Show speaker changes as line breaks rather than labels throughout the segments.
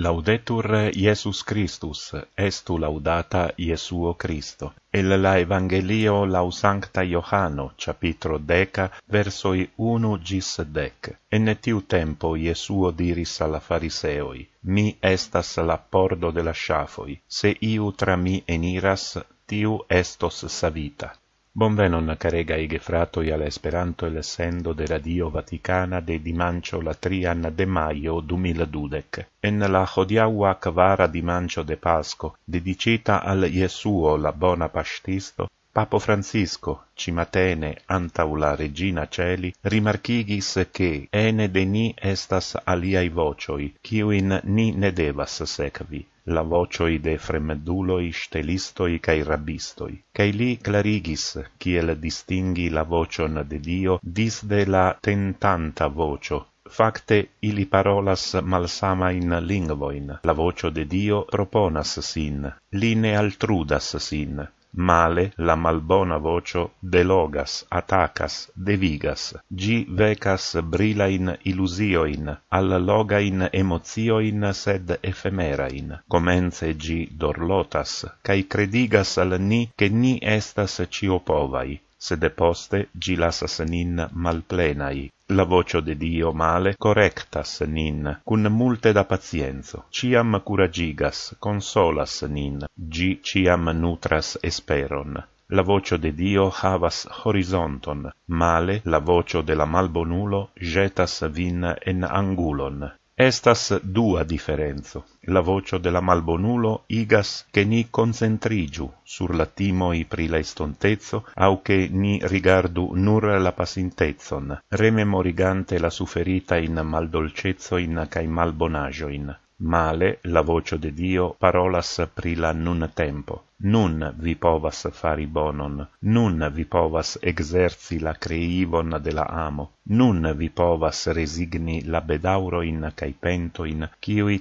Laudetur Iesus Christus, estu laudata Iesuo Christo. El la Evangelio lau Sancta Johano, capitro deca, versoi 1 gis dec. En tiu tempo Iesuo diris alla Fariseoi, Mi estas la pordo de la sciafoi, se iu tra mi eniras, tiu estos savita. Bonvenon, venon a carega ige frato ia alla speranto el essendo de radio vaticana de dimancio la trian de maio du mil dudec. En la jodiaua cavara dimancio de pasco, dedicita al Iesuo la bona pastisto, Papo Francisco, cimatene antaula regina celi, rimarchigis che ene de ni estas aliai vocioi, ciuin ni ne devas secvi. La vocio de fremeduloi, iste listo i ca li clarigis chi el distinghi la vocion de dio dis de la tentanta vocio facte ili parolas malsama in lingvoin la vocio de dio proponas sin li ne altrudas sin male la malbona vocio delogas, atacas, devigas, gi vecas brilain illusioin, al logain emozioin sed ephemerain, comence gi dorlotas, cae credigas al ni che ni estas ciopovai, se deposte gilas lasas nin malplenai. La vocio de Dio male correctas nin, cun multe da pazienzo. Ciam curagigas, consolas nin, gi ciam nutras esperon. La vocio de Dio havas horizonton, male la vocio de la malbonulo jetas vin en angulon. Estas dua differenzo. La vocio della malbonulo igas che ni concentrigiu sur la timoi pri la estontezzo au che ni rigardu nur la pasintezon, rememorigante la suferita in maldolcezzo in cae malbonagioin male la voce de dio parolas pri la nun tempo nun vi povas fari bonon nun vi povas exerci la creivon de la amo nun vi povas resigni la bedauro in caipento in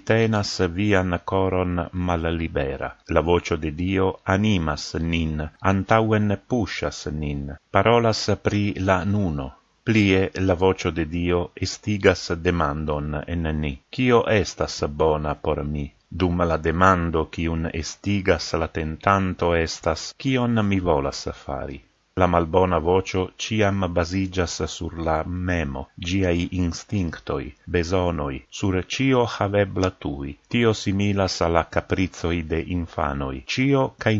tenas via coron mal libera la voce de dio animas nin antauen pushas nin parolas pri la nuno plie la vocio de Dio estigas demandon en ni. Cio estas bona por mi? Dum la demando un estigas la tentanto estas, cion mi volas fari? La malbona vocio ciam basigas sur la memo, giai instinctoi, besonoi, sur cio havebla tui. Tio similas alla capricoi de infanoi, cio cae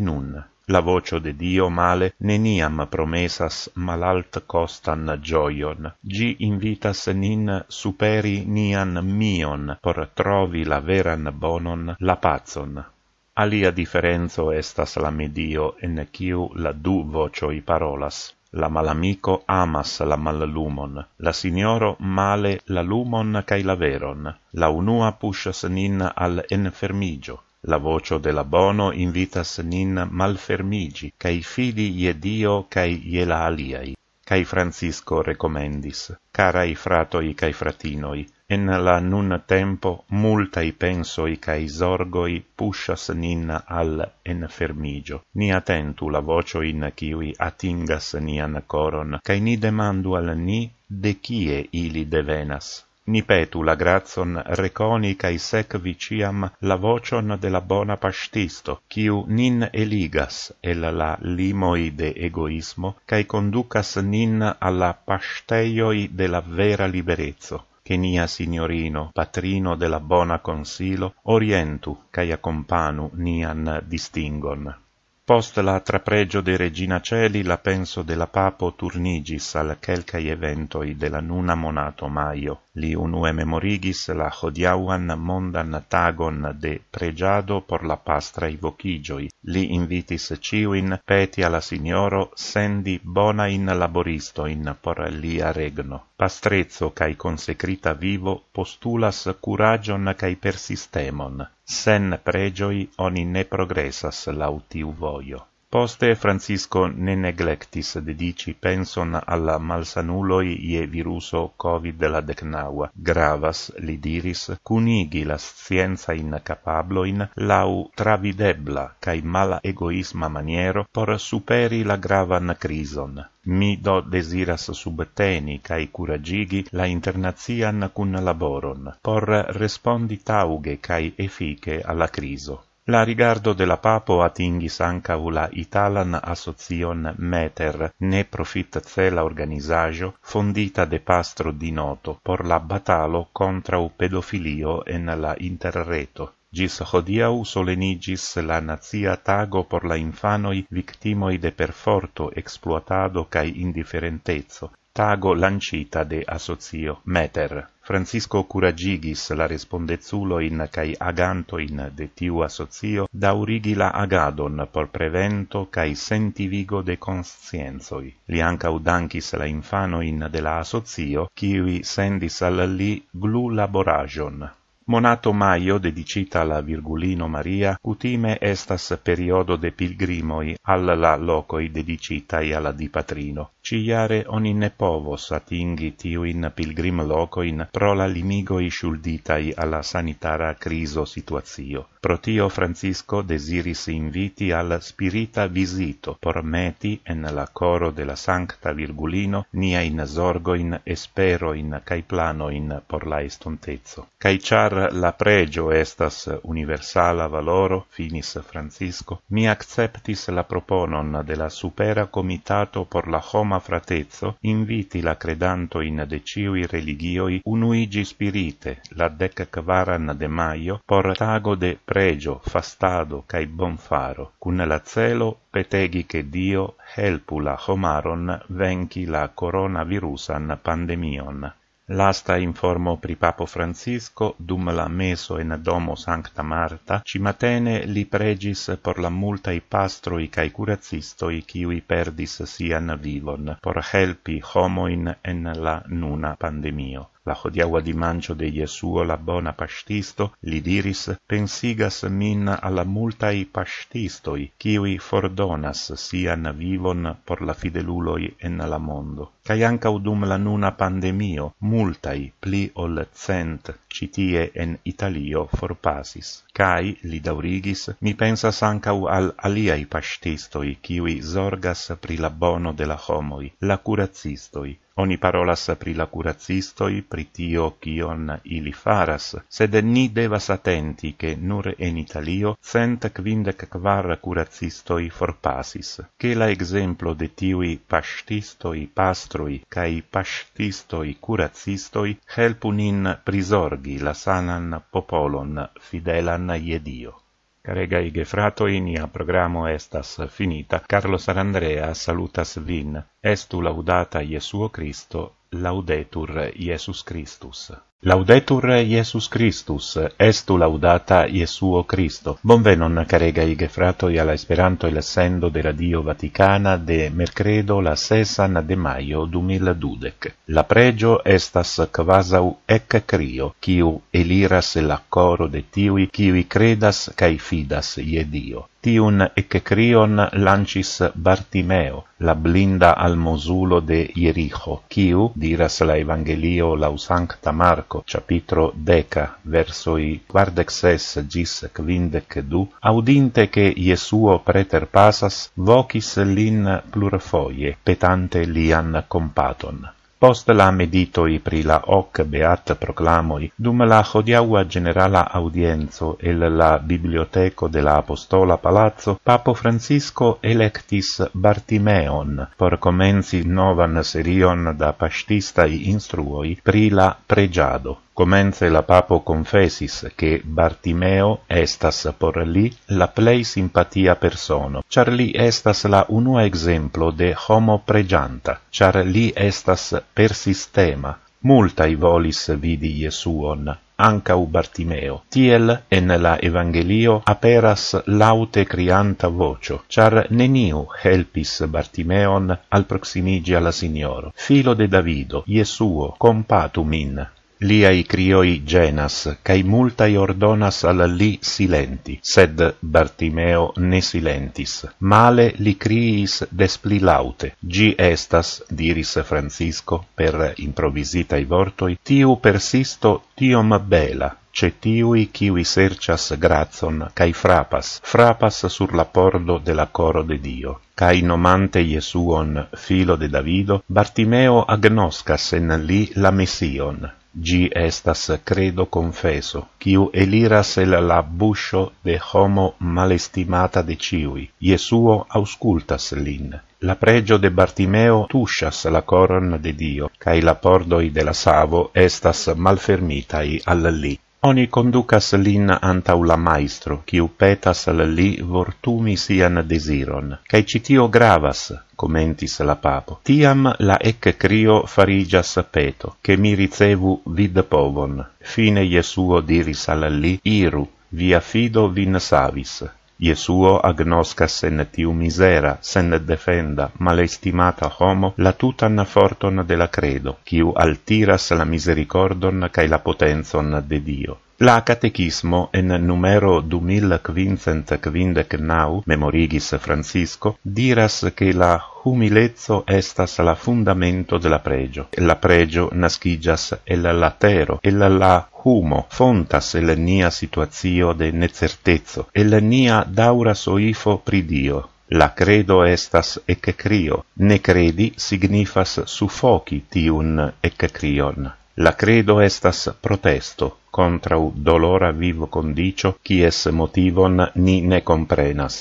La vocio de Dio male neniam promesas malalt costan gioion. Gi invitas nin superi nian mion por trovi la veran bonon, la pazon. Alia differenzo estas la medio en quiu la du vocio i parolas. La malamico amas la mallumon. La signoro male la lumon cae la veron. La unua pushas nin al enfermigio. La vocio de bono invitas nin malfermigi, cae fidi ie Dio cae ie la aliai. Cai Francisco recomendis, carai fratoi cae fratinoi, en la nun tempo i pensoi cae zorgoi pushas nin al enfermigio. Ni attentu la vocio in chiui atingas nian coron, cae ni demandu al ni de chie ili devenas ni petu la grazon reconi cae sec viciam la vocion de la bona pastisto, ciu nin eligas el la limoi de egoismo, cae conducas nin alla pasteioi de la vera liberezzo. Che nia signorino, patrino della bona consilo, orientu cae accompanu nian distingon. Post la trapregio de Regina Celi, la penso de la Papo turnigis al evento eventoi de la nuna monato maio. Li unue memorigis la hodiauan mondan tagon de pregiado por la pastra i vochigioi. Li invitis ciuin peti alla signoro sendi bona in laboristo in por lia regno. Pastrezzo cae consecrita vivo postulas curagion cae persistemon sen pregioi oni ne progresas laut tiu voio. Poste Francisco ne neglectis dedici penson alla malsanuloi ie viruso covid la decnaua. Gravas, li diris, cunigi la scienza in capabloin lau travidebla cae mala egoisma maniero por superi la gravan crison. Mi do desiras subteni cae curagigi la internazian cun laboron, por respondi tauge cae efice alla criso. La rigardo de la papo atingis anca u la italan asocion METER, ne profit cela organizaggio fondita de pastro di noto por la batalo contra u pedofilio en la interreto. Gis hodia u solenigis la nazia tago por la infanoi victimoi de perforto, exploatado cae indiferentezzo, tago lancita de associo meter francisco curagigis la respondezulo in kai aganto in de tiu associo da urigi la agadon por prevento kai sentivigo de conscienzoi li anca udankis la infano in de la associo qui sendis al li glu laboragion Monato maio dedicita alla Virgulino Maria, utime estas periodo de pilgrimoi alla locoi dedicitai alla di patrino. Ciare onin ne povos atingi tiuin pilgrim locoin pro la limigoi sciulditai alla sanitara criso situazio. Protio Francisco desiris inviti al spirita visito por meti en la coro de la Sancta Virgulino nia in sorgoin esperoin cae in por la estontezzo. Cae la pregio estas universala valoro finis Francisco mi acceptis la proponon de la supera comitato por la homa fratezzo inviti la credanto in deciui religioi unuigi spirite la dec quaran de maio por tago de pregio fastado cae bon faro cun la celo peteghi che Dio helpula homaron venchi la coronavirusan pandemion Lasta informo pri Papo Francisco, dum la meso en Domo Sancta Marta, ci matene li pregis por la multa i pastroi cae curazistoi, ciu i perdis sian vivon, por helpi homoin en la nuna pandemio. La hodiaua dimancio de Iesuo la bona pastisto, li diris, pensigas min alla multai pastistoi, kiui fordonas sian vivon por la fideluloi en la mondo. Cai ancau dum la nuna pandemio, multai, pli ol cent, citie en Italio, forpasis. Cai, li daurigis, mi pensas ancau al aliai pastistoi, kiui zorgas pri la bono de la homoi, la curazistoi, Oni parolas pri la curacistoi, pri tio kion ili faras, sed ni devas atenti che nur en Italio cent quindec forpasis, che la exemplo de tiui pastistoi kai cae pastistoi curacistoi helpu nin prisorgi la sanan popolon fidelan iedio. Carega i gefrato in ia programma estas finita Carlo Sarandrea salutas vin estu laudata Iesuo Christo Laudetur Iesus Christus. Laudetur Iesus Christus, estu laudata Iesuo Christo. Bonvenon, carega ige fratoi, alla esperanto il sendo de Radio Vaticana de mercredo la sesan de maio 2012. La pregio estas quasau ec crio, kiu eliras la coro de tiui, kiui credas cae fidas ie Dio. Tiun ececrion lancis Bartimeo, la blinda almosulo de Ierijo, quiu, diras la Evangelio lau Sancta Marco, capitro deca, versoi quardexes gis quindec du, audinte che Iesuo preter pasas, vocis lin plurfoie, petante lian compaton. Post la meditoi pri la hoc beat proclamoi, dum la hodiaua generala audienzo el la biblioteco de la apostola palazzo, Papo Francisco electis Bartimeon por comenzi novan serion da pastistai instruoi pri la pregiado. Comence la papo confesis che Bartimeo estas por li la plei simpatia persono, char li estas la unua exemplo de homo pregianta, char li estas per sistema. Multai volis vidi Jesuon, anca u Bartimeo. Tiel en la Evangelio aperas laute crianta vocio, char neniu helpis Bartimeon al proximigi alla Signoro. Filo de Davido, Jesuo, compatu min, lia i crioi genas cae multai multa i ordonas al li silenti sed Bartimeo ne silentis male li criis despli laute gi estas diris Francisco per improvisita i vortoi tiu persisto tiom bela ce tiui ciui sercias grazon cae frapas, frapas sur la pordo de la coro de Dio, cae nomante Iesuon filo de Davido, Bartimeo agnoscas en li la mesion gi estas credo confeso, quiu eliras el la buscio de homo malestimata de ciui. Iesuo auscultas lin. La pregio de Bartimeo tuscias la coron de Dio, cae la pordoi de la savo estas malfermitai al li. Oni conducas lin antau la maestro, quiu petas al li vortumi sian desiron, cae citio gravas, commentis la papo tiam la ec crio farigias peto che mi ricevu vid povon fine iesuo diris al li iru via fido vin savis Iesuo agnoscas sen tiu misera, sen defenda, malestimata homo, la tutan forton de la credo, quiu altiras la misericordon cae la potenzon de Dio. La catechismo en numero 2559 memorigis Francisco diras che la humilezzo estas la fundamento della pregio pregio. La pregio nascigas el latero, el la humo fontas el nia situazio de necertezzo, el nia daura soifo pri Dio. La credo estas ec crio. Ne credi signifas suffoci tiun ec crion. La credo estas protesto contra u dolora vivo condicio, es motivon ni ne comprenas.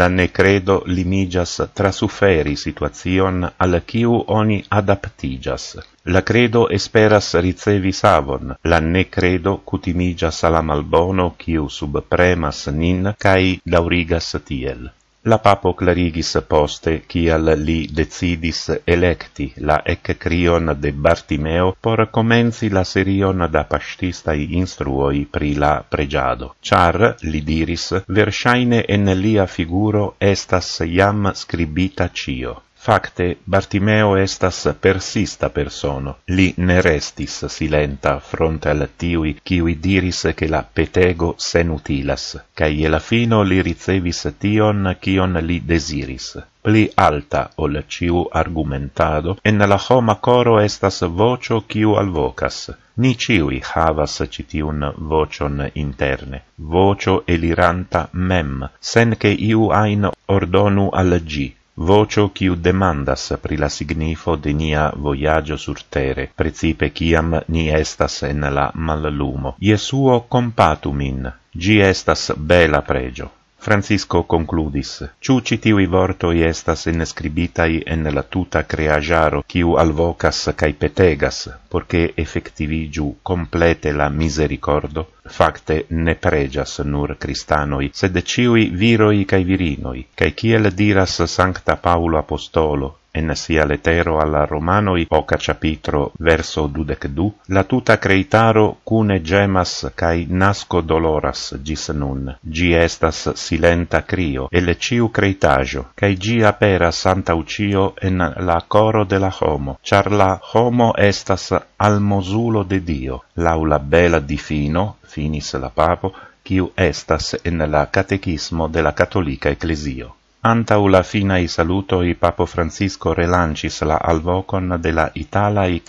La ne credo limigas trasuferi situacion al quiu oni adaptigas. La credo esperas ricevi savon, la ne credo cutimigas alla malbono quiu subpremas nin, cai daurigas tiel. La papo clarigis poste qui al li decidis electi la eccrion de Bartimeo por comenzi la serion da pastista i instruoi pri la pregiado. Char li diris versaine en lia figuro estas iam scribita cio. Facte, Bartimeo estas persista persono. Li ne restis silenta fronte al tiui kiui diris che la petego senutilas, kai e la fino li ricevis tion kion li desiris. Pli alta ol ciu argumentado, en la homa coro estas vocio kiu alvocas. Ni ciui havas citiun vocion interne, vocio eliranta mem, sen che iu ain ordonu al gi, Vocio quiu demandas pri la signifo de nia voyagio sur tere, prezipe ciam ni estas en la mallumo. Jesuo compatumin, gi estas bela pregio. Francisco concludis, «Ciu citivi vortoi estas inescribitai en la tuta creagiaro, ciu alvocas cae petegas, porce effectivigiu complete la misericordo, facte ne pregias nur cristanoi, sed ciui viroi cae virinoi, cae ciel diras sancta paulo apostolo, En sia letero alla Romanoi, oca capitro, verso 22, la tuta creitaro cune gemas cae nasco doloras gis nun. Gi estas silenta crio, ele ciu creitagio, cae gi apera santa ucio en la coro de la homo, char la homo estas almosulo de Dio, laula bela di fino, finis la papo, quiu estas en la catechismo de la catolica ecclesio. Antau la fina i saluto i Papo Francisco relancis la alvocon de la Itala i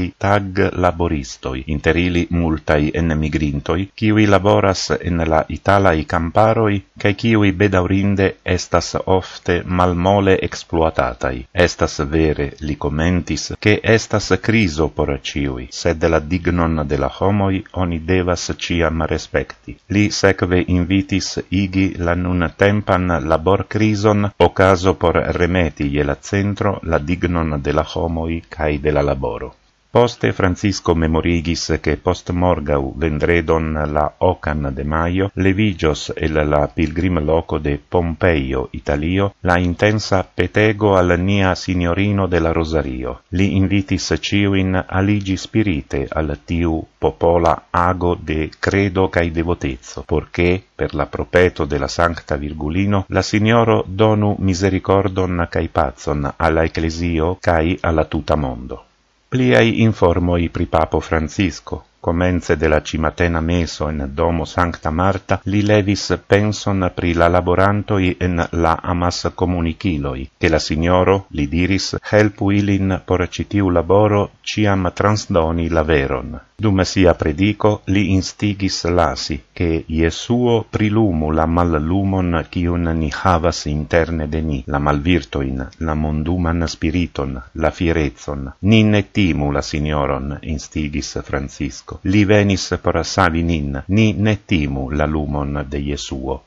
i tag laboristoi interili multai en migrintoi qui laboras en la Itala i camparoi ca qui bedaurinde estas ofte malmole exploatatai estas vere li commentis che estas criso por ciui sed de la dignon de la homoi oni devas ciam respecti li sekve invitis igi la nun tempan labor krison okazo por remeti je la centro la dignon de la homoj kaj de la laboro. Poste Francisco memorigis che post morgau vendredon la ocan de maio levigios el la pilgrim loco de Pompeio, Italio, la intensa petego al nia signorino de la Rosario. Li invitis ciuin aligi spirite al tiu popola ago de credo cae devotezzo, porché, per la propeto de la Sancta Virgulino, la signoro donu misericordon cae pazon alla ecclesio cae alla tuta mondo pliei informoi pri Papo Francisco. Comence de la cimatena meso in domo Sancta Marta li levis penson pri la laborantoi en la amas comuniciloi, che la signoro li diris helpu ilin por citiu laboro ciam transdoni la veron. Dum sia predico li instigis lasi che Iesuo prilumu la mallumon cion ni havas interne de ni, la malvirtoin, la monduman spiriton, la firezon. Ni ne timu la signoron, instigis Francisco. Li venis per savi nin, ni ne timu la lumon de Jesuo.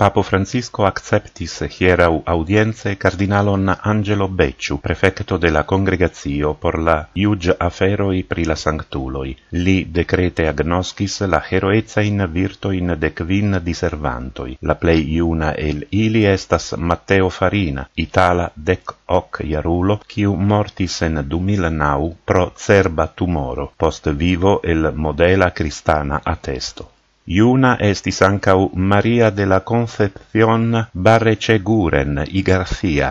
Papo Francisco acceptis hierau audience cardinalon Angelo Becciu, prefecto de la congregatio por la iug aferoi pri la sanctuloi. Li decrete agnoscis la heroeza in virto in decvin diservantoi. La plei iuna el ili estas Matteo Farina, itala dec hoc iarulo, quiu mortis en 2009 pro cerba tumoro, post vivo el modela cristana testo. Iuna estis ancau Maria de la Concepción Barreceguren i García,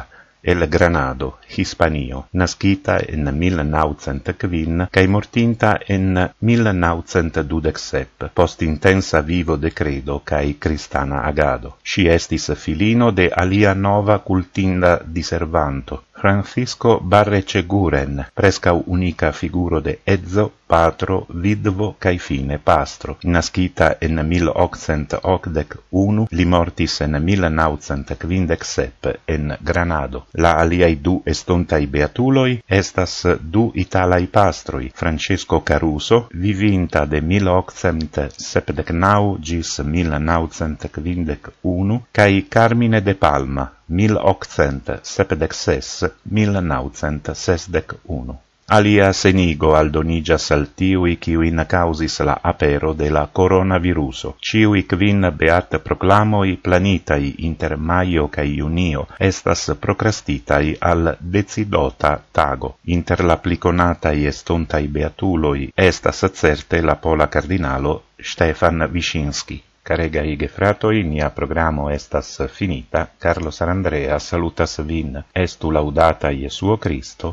el Granado, Hispanio, nascita en 1900 cae mortinta en 1927, post intensa vivo de credo cae cristana agado. Si estis filino de alia nova cultinda diservanto, Francesco Barreceguren, presca unica figuro de ezzo, patro, vidvo, cae fine pastro, nascita en 1881, li mortis en 1957, en Granado. La aliai du estontai beatuloi estas du italai pastroi, Francesco Caruso, vivinta de 1879 gis 1951, cae Carmine de Palma, 1876-1961. Alia senigo aldonigas al tiui ciuin causis la apero de la coronaviruso, ciui quvin beat proclamoi planitai inter maio ca junio estas procrastitai al decidota tago. Inter la pliconatai estontai beatuloi estas certe la pola cardinalo Stefan Wyszynski. Carega ige fratoi, mia programo estas finita, Carlo Sarandrea salutas vin, estu laudata Iesuo Cristo,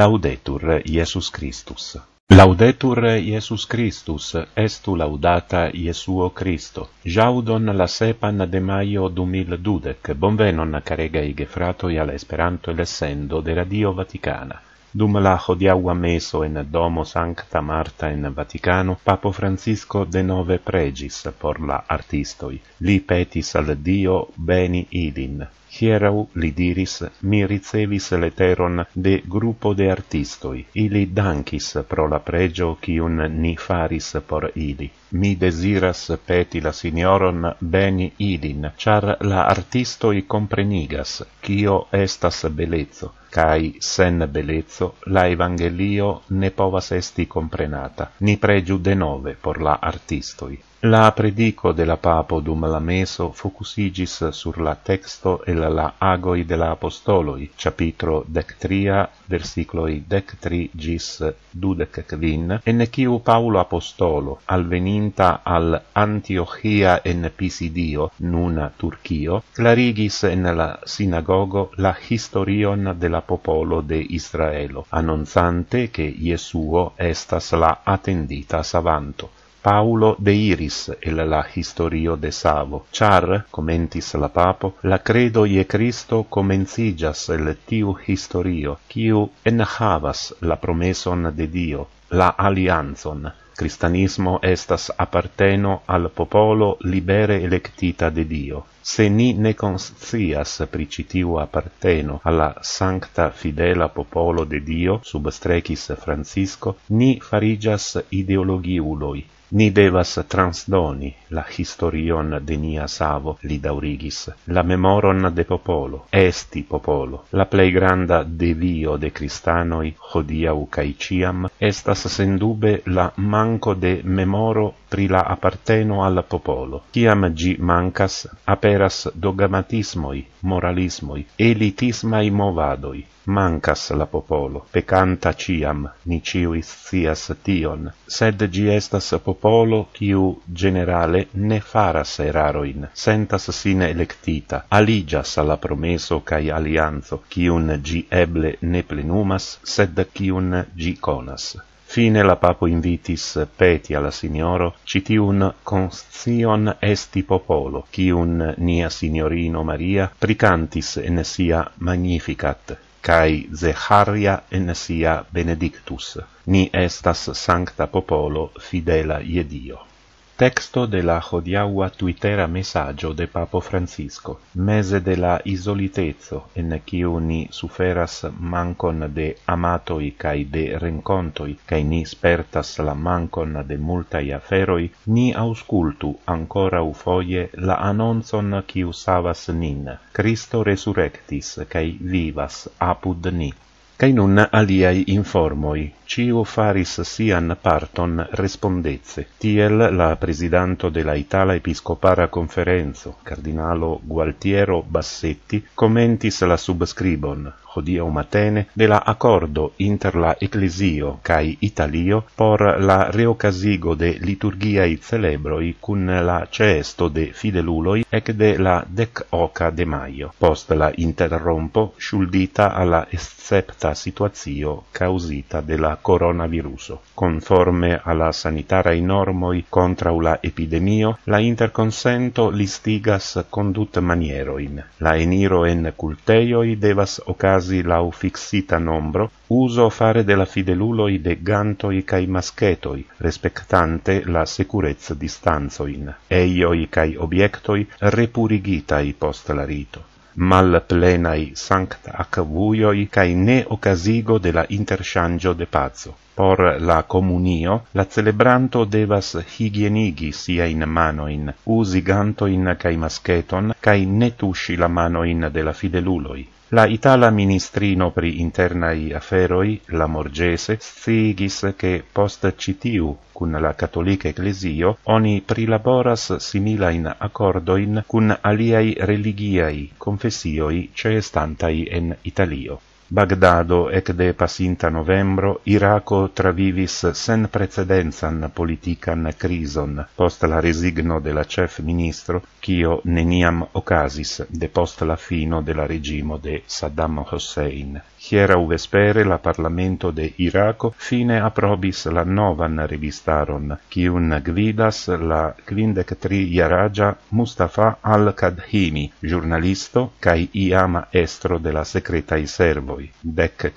laudetur Iesus Christus. Laudetur Iesus Christus, estu laudata Iesuo Christo. Jaudon la sepan de maio du mil dudec, bonvenon carega ige fratoi al esperanto e de radio Vaticana. Dum la hodiaua meso in Domo Sancta Marta in Vaticano, Papo Francisco de nove pregis por la artistoi. Li petis al Dio beni idin. Hierau li diris, mi ricevis leteron de gruppo de artistoi. Ili dankis pro la pregio cium ni faris por ili. Mi desiras peti la signoron beni idin, char la artistoi comprenigas, cio estas bellezzo, cae sen belezzo la evangelio ne povas esti comprenata ni pregiu de nove por la artistoi la predico de la papo dum la meso focusigis sur la texto e la la agoi de la apostoloi capitro dec tria versicloi dec tri gis du dec en e paulo apostolo al veninta al antiochia en pisidio nuna turchio clarigis en la sinagogo la historion de la popolo de Israelo, annonzante che Iesuo estas la attendita savanto. Paulo de Iris e la, historio de Savo. Char, commentis la papo, la credo ie Cristo comenzigas el tiu historio, quiu enjavas la promeson de Dio, la alianzon. Cristianismo estas aparteno al popolo libere electita de Dio. Se ni ne conscias pricitiu aparteno alla sancta fidela popolo de Dio, substrecis Francisco, ni farigias ideologiuloi ni devas transdoni la historion de nia savo li daurigis la memoron de popolo esti popolo la plei granda devio de cristanoi hodia u caiciam estas sendube la manco de memoro pri la aparteno al popolo ciam gi mancas aperas dogmatismoi moralismoi elitismai movadoi mancas la popolo, pecanta ciam, ni ciui tion, sed gi estas popolo, ciu generale ne faras eraroin, sentas sine electita, aligias alla promeso cae alianzo, ciun gi eble ne plenumas, sed ciun gi conas. Fine la papo invitis peti alla signoro citiun conscion esti popolo, ciun nia signorino Maria pricantis in sia magnificat, cae Zeharia enesia benedictus. Ni estas sancta popolo fidela iedio texto de la hodiaua Twittera messaggio de Papo Francisco. Mese de la isolitezzo, en ciu ni suferas mancon de amatoi cae de rencontoi, cae ni spertas la mancon de multai aferoi, ni auscultu ancora u foie la annonson ciu savas nin. Cristo resurrectis, cae vivas apud ni. kaj nun aliaj informoj, ciu faris sian parton respondezze. Tiel la presidanto della Itala Episcopara Conferenzo, cardinalo Gualtiero Bassetti, commentis la subscribon hodie matene de la accordo inter la ecclesio kai italio por la reocasigo de liturgia i celebro i cun la cesto de fideluloi e de la dec oca de maio post la interrompo shuldita alla excepta situazio causita de la coronavirus conforme alla sanitara i normoi contra la epidemio la interconsento listigas condut maniero in la eniro en culteioi devas oca quasi la fixita nombro uso fare della fidelulo i de ganto i kai maschetoi respectante la securezza distanzoin, eioi e io i kai repurigita i post la rito mal plena i sanct acvuio i kai ne ocasigo della interchangio de pazzo por la comunio la celebranto devas higienigi sia in mano in usi ganto in kai mascheton kai ne tusci la mano in della fideluloi La Itala ministrino pri interna i aferoi, la Morgese, sigis che post citiu cun la Catolica Ecclesio, oni prilaboras simila in accordoin cun aliai religiai confessioi cestantai en Italio. Bagdado ec de pasinta novembro Iraco travivis sen precedensan politican crison post la resigno de la chef ministro quio neniam occasis de post la fino de la regimo de Saddam Hussein hiera u vespere la parlamento de Iraco fine aprobis la novan revistaron qui gvidas la 53 tri Mustafa al Kadhimi giornalisto kai iama estro de la secreta i servoi dec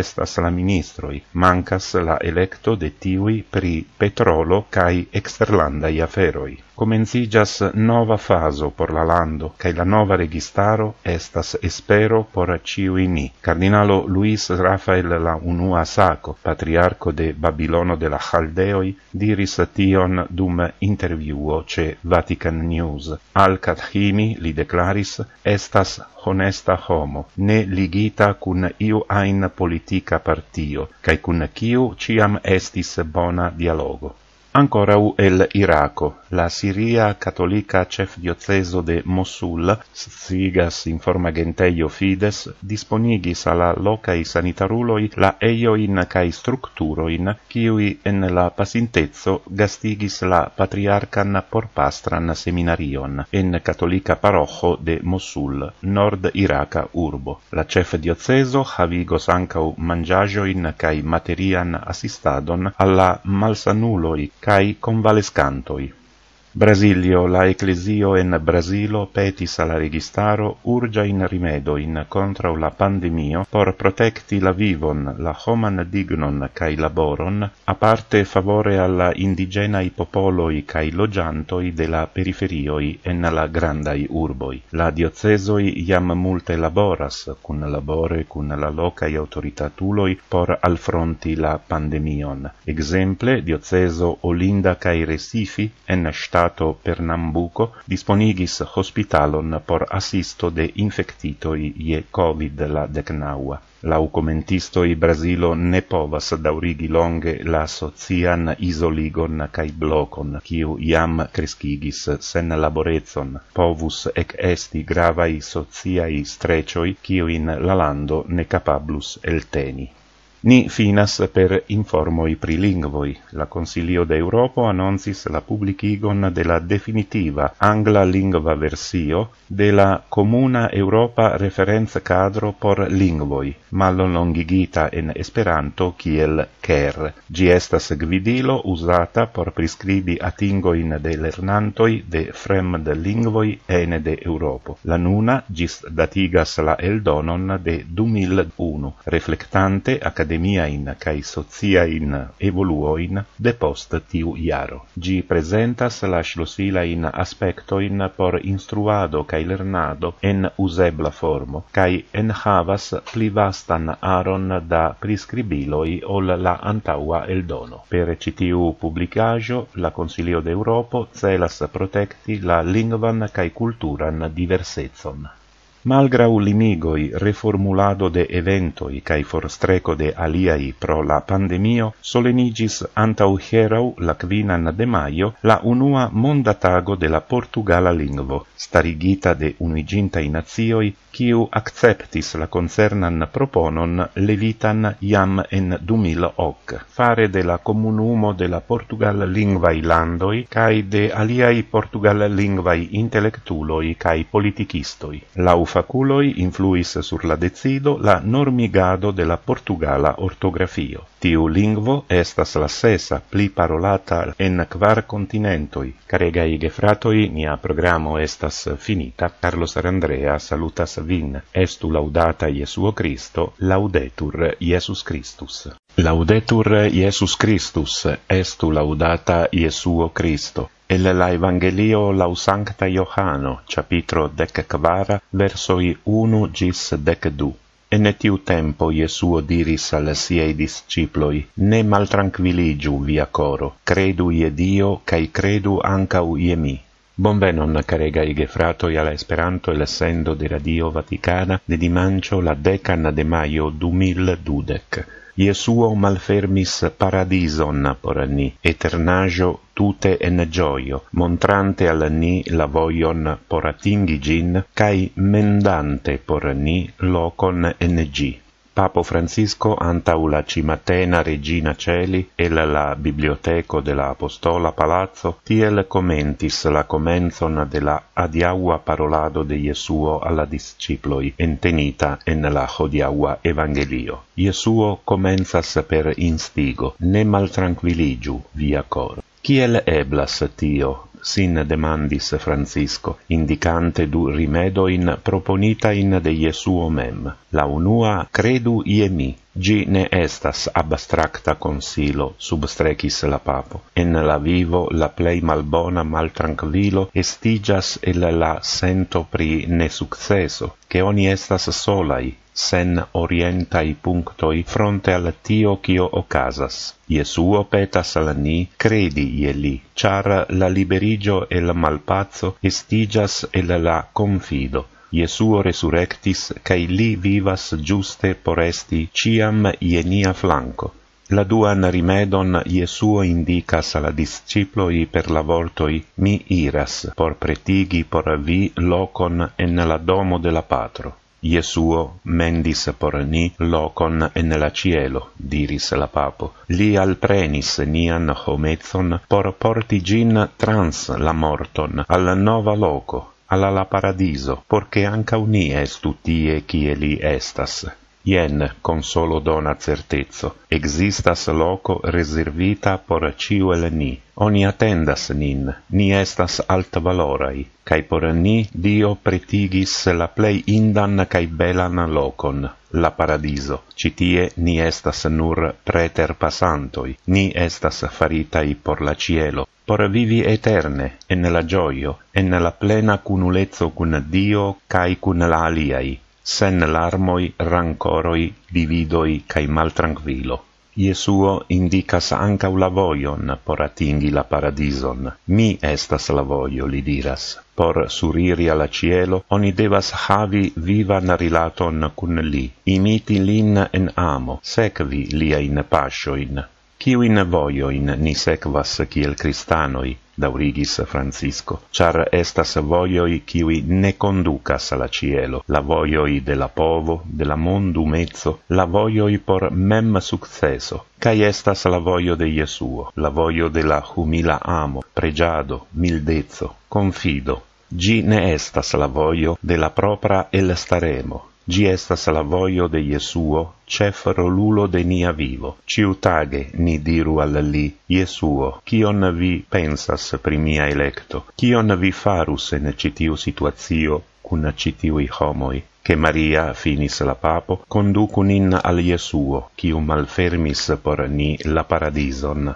estas la ministro i mancas la electo de tiui pri petrolo kai exterlanda i aferoi comenzigas nova faso por la lando, cae la nova registaro estas espero por ciui ni. Cardinalo Luis Rafael la unua saco, patriarco de Babilono de la Chaldeoi, diris tion dum interviuo ce Vatican News. Al Cathimi li declaris, estas honesta homo, ne ligita cun iu ain politica partio, cae cun ciu ciam estis bona dialogo. Ancora u el Iraco. La Siria Catolica Chef dioceso de Mosul, sigas forma genteio fides, disponigis sala loca i sanitaruloi la eio in kai strukturo in kiui en la pasintezzo gastigis la patriarcan por seminarion en Catolica Parocho de Mosul, nord Iraca urbo. La Chef Diocese havigos ancau mangiajo in kai materian assistadon alla malsanuloi kai convalescantoi Brasilio, la ecclesio en Brasilo petis alla registaro urgia in rimedo in contra la pandemio por protecti la vivon, la homan dignon cae laboron, a parte favore alla indigena popoloi cae logiantoi de la periferioi en la grandai urboi. La diocesoi iam multe laboras, cun labore cun la locai autoritatuloi por alfronti la pandemion. Exemple, dioceso Olinda cae Recifi en stato stato per Nambuco disponigis hospitalon por assisto de infectitoi je covid la decnaua. Lau commentisto i Brasilo ne povas daurigi longe la socian isoligon cae blocon, kiu iam crescigis sen laborezon. Povus ec esti gravai i strechoi, kiu in la lando ne capablus elteni. Ni finas per informoi pri lingvoi. La Consilio de europa annonsis la publicigon de la definitiva angla lingva versio de la Comuna Europa Referenz Cadro por Lingvoi, malolongigita en Esperanto kiel ker Gi estas gvidilo usata por prescribi atingoin de lernantoi de fremd lingvoi ene de europa La nuna gis datigas la eldonon de 2001, reflectante a academia in kai socia in evoluo in de post tiu iaro gi presenta la shlosila in aspecto in por instruado kai lernado en usebla formo kai en havas pli vastan aron da prescribiloi ol la antaua el dono per citiu publicajo la consilio de europo celas protecti la lingvan kai culturan diversezon malgra u limigoi reformulado de evento i forstreco de alia i pro la pandemio solenigis anta u herau la quina de maio la unua mondatago de la portugala lingvo starigita de unuiginta inazioi, nazioi acceptis la concernan proponon levitan iam en 2000 hoc fare de la comunumo de la portugal lingva i landoi cae de alia i portugal lingva i intelectuloi cae politikistoi la faculoi influis sur la decido la normigado de la portugala ortografio. Tiu lingvo estas la sesa pli parolata en quar continentoi. Caregaige fratui, mia programo estas finita. Carlos Arandrea salutas vin. Estu laudata Jesu Christo, laudetur Iesus Christus. Laudetur Iesus Christus, estu laudata Jesu Christo. Ele la Evangelio la Sancta Johano, capitro dec quara, verso i 1 gis dec 2. En etiu tempo Iesuo diris al siei disciploi: Ne maltranquiligiu via coro, credu ie Dio, cae credu anca u ie mi. Bon venon carega i gefrato ia la speranto el sendo de radio Vaticana de dimancio la decana de maio 2012. Iesuo malfermis paradison por ni, eternajo tute en gioio, montrante al ni la voion por atingi gin, cae mendante por ni locon en gi. Papo Francisco anta ula cimatena regina celi e la, biblioteco de la apostola palazzo tiel commentis la comenzon de la adiaua parolado de Jesuo alla disciploi entenita en la jodiaua evangelio. Jesuo comenzas per instigo, ne mal tranquilligiu via cor. Ciel eblas tio, sin demandis Francisco, indicante du rimedoin proponita in de Jesuo mem. La unua credu iemi, Gi ne estas abstracta consilo, substrecis la papo. En la vivo la plei malbona maltranquilo estigas el la sento pri successo che oni estas solai, sen orientai punctoi fronte al tio cio ocasas. Jesuo petas al ni, credi ieli, char la liberigio el malpazzo estigas el la confido, Jesuo resurrectis, cae li vivas giuste por esti ciam ienia flanco. La duan rimedon Jesuo indicas ala disciploi per la voltoi, mi iras por pretigi por vi locon en la domo de la patro. Jesuo mendis por ni locon en la cielo, diris la papo. Li alprenis nian homezon por porti gin trans la morton al nova loco, alla la paradiso porque anca uni estu tie, qui li estas ien con solo dona certezzo existas loco reservita por ciu el ni oni attendas nin ni estas alt valorai kai por ni dio pretigis la plei indan kai belan locon la paradiso citie ni estas nur preter passantoi, ni estas farita i por la cielo por vivi eterne en la gioio, en la plena cunulezzo cun Dio cae cun la aliai, sen larmoi, rancoroi, dividoi cae maltranquilo. Jesuo indicas anca la voion por atingi la paradison. Mi estas la voio, li diras. Por suriri alla cielo, oni devas havi vivan rilaton cun li, imiti lin en amo, secvi liain pascioin. Qui ne voglio in ni sequas qui el cristani da urigis francisco ciar estas voglio qui ne conducas la cielo la voglio i de la povo de la mondu mezzo la voglio i por mem successo, ca estas la voglio de iesuo la voglio de la humila amo pregiado mildezzo confido gi ne estas la voglio de la propria el staremo gi estas la voio de Iesuo, cef rolulo de nia vivo. Ciu tage, ni diru al li, Iesuo, cion vi pensas pri mia electo? Cion vi farus en citiu situatio, cun citiui homoi? Che Maria, finis la papo, conducun in al Iesuo, cium malfermis por ni la paradison,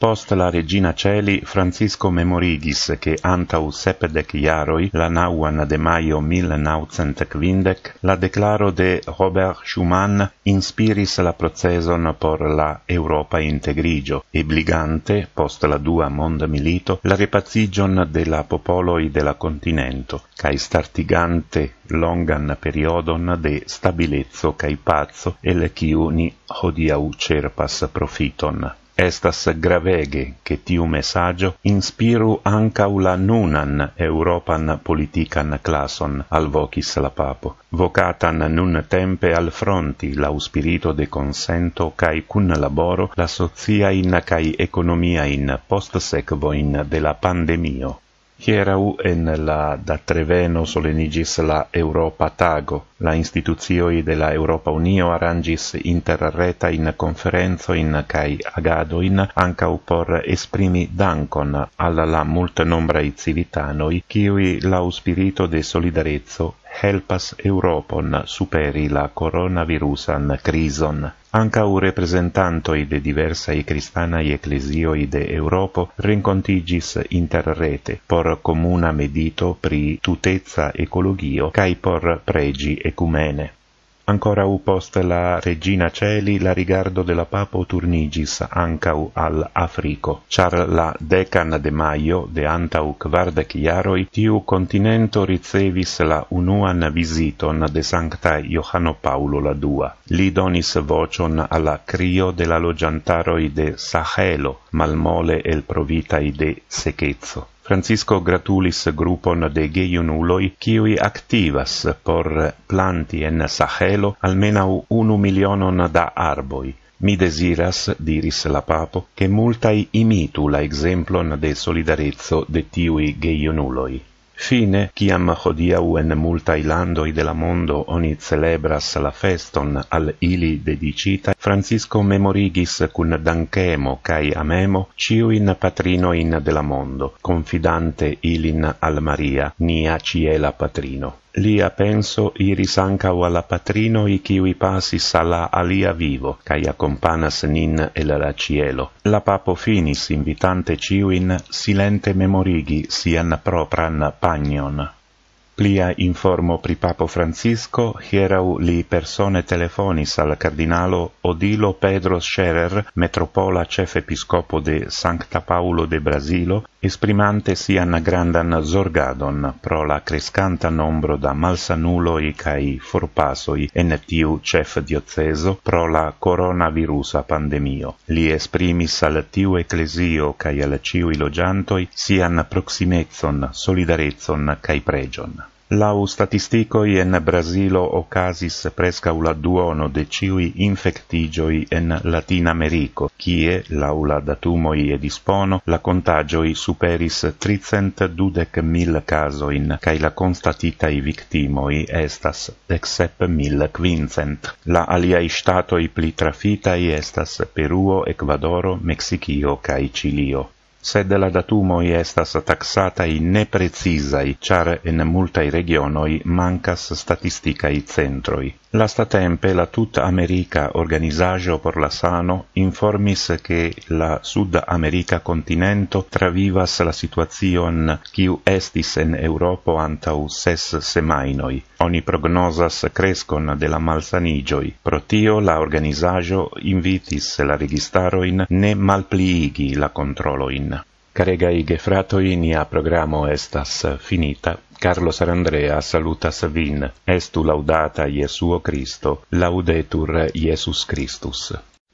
Post la regina Celi, Francisco memorigis che antau sepedec iaroi, la nauan de maio 1950, la declaro de Robert Schumann inspiris la proceson por la Europa integrigio, obligante, post la dua mond milito, la repazigion de la popoloi de la continento, cae startigante longan periodon de stabilezzo cae pazzo, el ciuni hodiau cerpas profiton. Estas gravege che tiu messaggio inspiru anca la nunan Europan politican classon al vocis la papo, vocatan nun tempe al fronti la uspirito de consento cae cun laboro la sozia in cae economia in post secvo de la pandemio. Hierau u en la da treveno solenigis la Europa Tago, la institucioi de la Europa Unio arangis inter reta in conferenzo in cae agado in, anca u por esprimi dancon alla la i civitanoi, ciui la uspirito de solidarezzo helpas Europon superi la coronavirusan crison. Anca u representantoi de diversai cristanai ecclesioi de Europo rincontigis inter rete por comuna medito pri tutezza ecologio cae por pregi ecumene ancora u poste la regina celi la rigardo della papo turnigis ancau al Africo. Char la decan de maio de antau quardec iaroi tiu continento ricevis la unuan visiton de Sancta Johano Paulo la dua. Li donis vocion alla crio de la i de Sahelo, malmole el provitai de sechezzo Francisco gratulis grupon de geiunuloi kiui activas por planti en Sahelo almenau unu da arboi. Mi desiras, diris la papo, che multai imitu la exemplon de solidarezzo de tiui geiunuloi. Fine, ciam hodiau en multai landoi de la mondo oni celebras la feston al ili dedicita, Francisco memorigis cun dankemo cae amemo ciuin patrinoin de la mondo, confidante ilin al Maria, nia ciela patrino lia penso iris ancau alla patrino i ciui passis sala alia vivo, i companas nin el la cielo. La papo finis invitante ciuin silente memorigi an propran pagnon. Plia informo pri Papo Francisco, hierau li persone telefonis al cardinalo Odilo Pedro Scherer, metropola cef episcopo de Sancta Paulo de Brasilo, esprimante sian grandan zorgadon pro la crescanta nombro da malsanuloi cae forpasoi en tiu cef diocezo pro la coronavirusa pandemio. Li esprimis al tiu ecclesio cae al ciu ilogiantoi sian proximezon, solidarezon cae pregion. Lau statisticoi en Brasilo ocasis prescau la duono de ciui infectigioi en Latin Americo, kie, lau la datumoi e dispono, la contagioi superis 312 caso casoin, cae la constatitai victimoi estas 17 mil quincent. La aliai statoi pli trafitai estas Peruo, Ecuadoro, Mexicio cae Cilio sed la datumo iestas taxata i ne i char en multa i regionoi mancas statistica i centroi Lasta tempe la tut America Organizajo por la Sano informis che la Sud America continento travivas la situazion qui estis en Europo antau ses semainoi. Oni prognosas crescon de la malsanigioi. Pro tio la Organizajo invitis la registaroin ne malpliigi la controloin. Carega i frato in ia programo estas finita. Carlos Sarandrea salutas vin. Estu laudata Iesuo Christo. Laudetur Iesus Christus.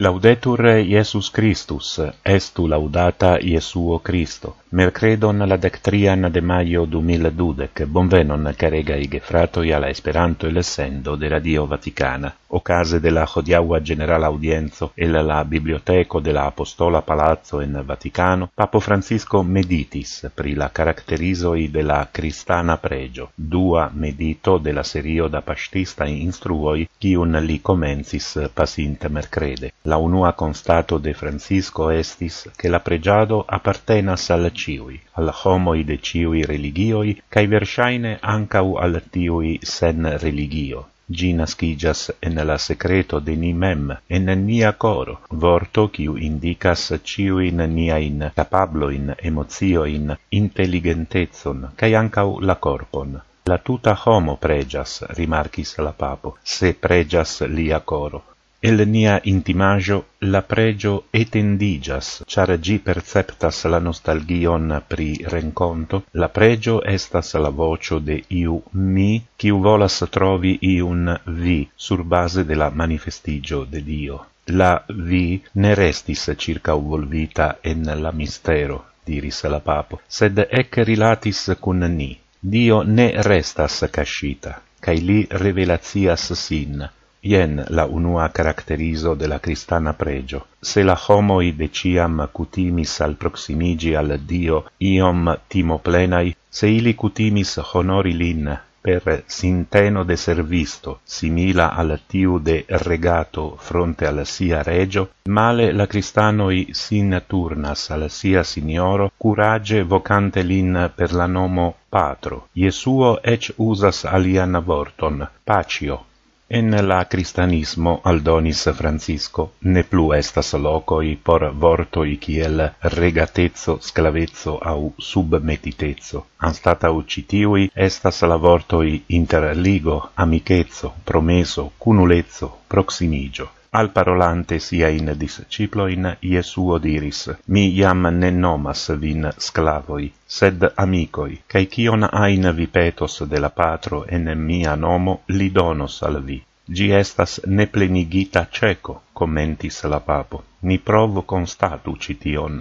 Laudetur Iesus Christus, estu laudata Jesuo Christo. Mercredon la dectrian de maio du mil dudec, i caregai gefratoi alla Esperanto el l'essendo de Radio Vaticana, o case della Jodiaua generala audienzo e la biblioteco della Apostola Palazzo in Vaticano, Papo Francisco meditis pri la caracterisoi della cristana pregio, dua medito della serio da pastista instruoi, chiun li comensis pasint mercrede. La unua constato de Francisco estis che la pregiado appartenas al ciui, al homoi de ciui religioi, cae versaine ancau al tiui sen religio. Gi nascigas en la secreto de ni mem, en nia coro, vorto quiu indicas ciuin niain capabloin, emozioin, intelligentezon, cae ancau la corpon. La tuta homo pregias, rimarcis la papo, se pregias lia coro. El nia intimajo la pregio etendigas, char gi perceptas la nostalgion pri renconto, la pregio estas la vocio de iu mi, quiu volas trovi iun vi, sur base de la manifestigio de Dio. La vi ne restis circa uvolvita en la mistero, diris la papo, sed ec rilatis cun ni. Dio ne restas cascita, cae li revelatias sin, Ien la unua caracterizo de la cristana pregio. Se la homo i deciam cutimis al proximigi al Dio iom timo plenai, se ili cutimis honori lin per sinteno de servisto, simila al tiu de regato fronte al sia regio, male la cristano i sin turnas al sia signoro curage vocante lin per la nomo patro. Iesuo ec usas alian vorton, pacio, En la cristianismo, Aldonis Francisco, ne plus estas locoi por vortoi chiel regatezzo, sclavezzo au submetitezzo. An stata uci tivi, estas la vortoi interligo, amichezzo, promeso, cunulezzo, proximigio al parolante sia in disciplo in Iesuo diris mi iam ne nomas vin sclavoi sed amicoi cae kion ain vi petos de la patro en mia nomo li donos al vi gi estas ne plenigita ceco commentis la papo ni provo constatu cition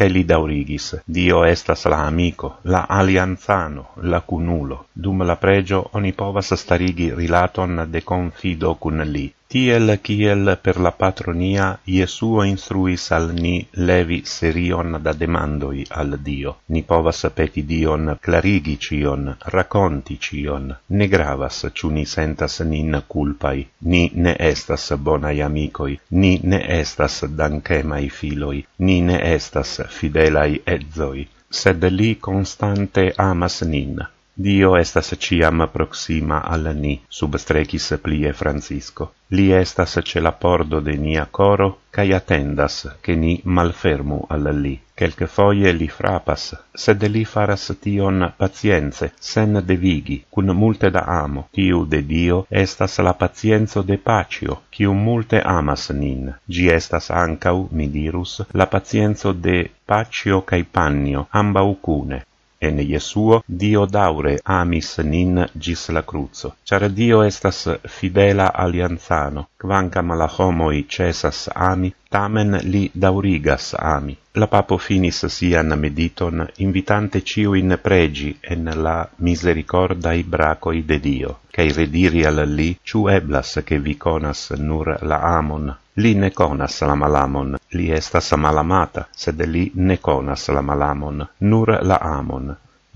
Cae li daurigis dio estas la amico la alianzano la cunulo dum la pregio oni povas starigi rilaton de confido cun li Tiel kiel per la patronia Iesuo instruis al ni levi serion da demandoi al Dio. Ni povas peti Dion clarigi cion, raconti cion. Ne gravas ciu ni sentas nin culpai. Ni ne estas bonai amicoi. Ni ne estas dancemai filoi. Ni ne estas fidelai ezoi. Sed li constante amas nin. Dio estas ciam proxima al ni, substrecis plie Francisco. Li estas ce la pordo de nia coro, cae attendas, che ni malfermu al li. Quelque foie li frapas, sed li faras tion pacienze, sen de vigi, cun multe da amo. Tiu de Dio estas la pacienzo de pacio, ciu multe amas nin. Gi estas ancau, mi dirus, la pacienzo de pacio cae pannio, amba ucune. En Jesuo Dio daure amis nin gis la cruzo, char Dio estas fidela alianzano, quancam la homoi cesas ami, tamen li daurigas ami. La papo finis sian mediton invitante ciu in pregi en la misericorda i bracoi de Dio, cae rediri al li, ciu eblas che vi conas nur la amon li ne conas la malamon, li estas malamata, sed li ne conas la malamon, nur la amon.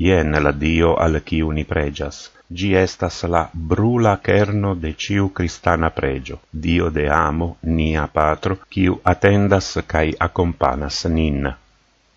Ien la Dio al ciuni pregias, gi estas la brula kerno de ciu cristana pregio, Dio de amo, nia patro, ciu attendas cae accompanas nin.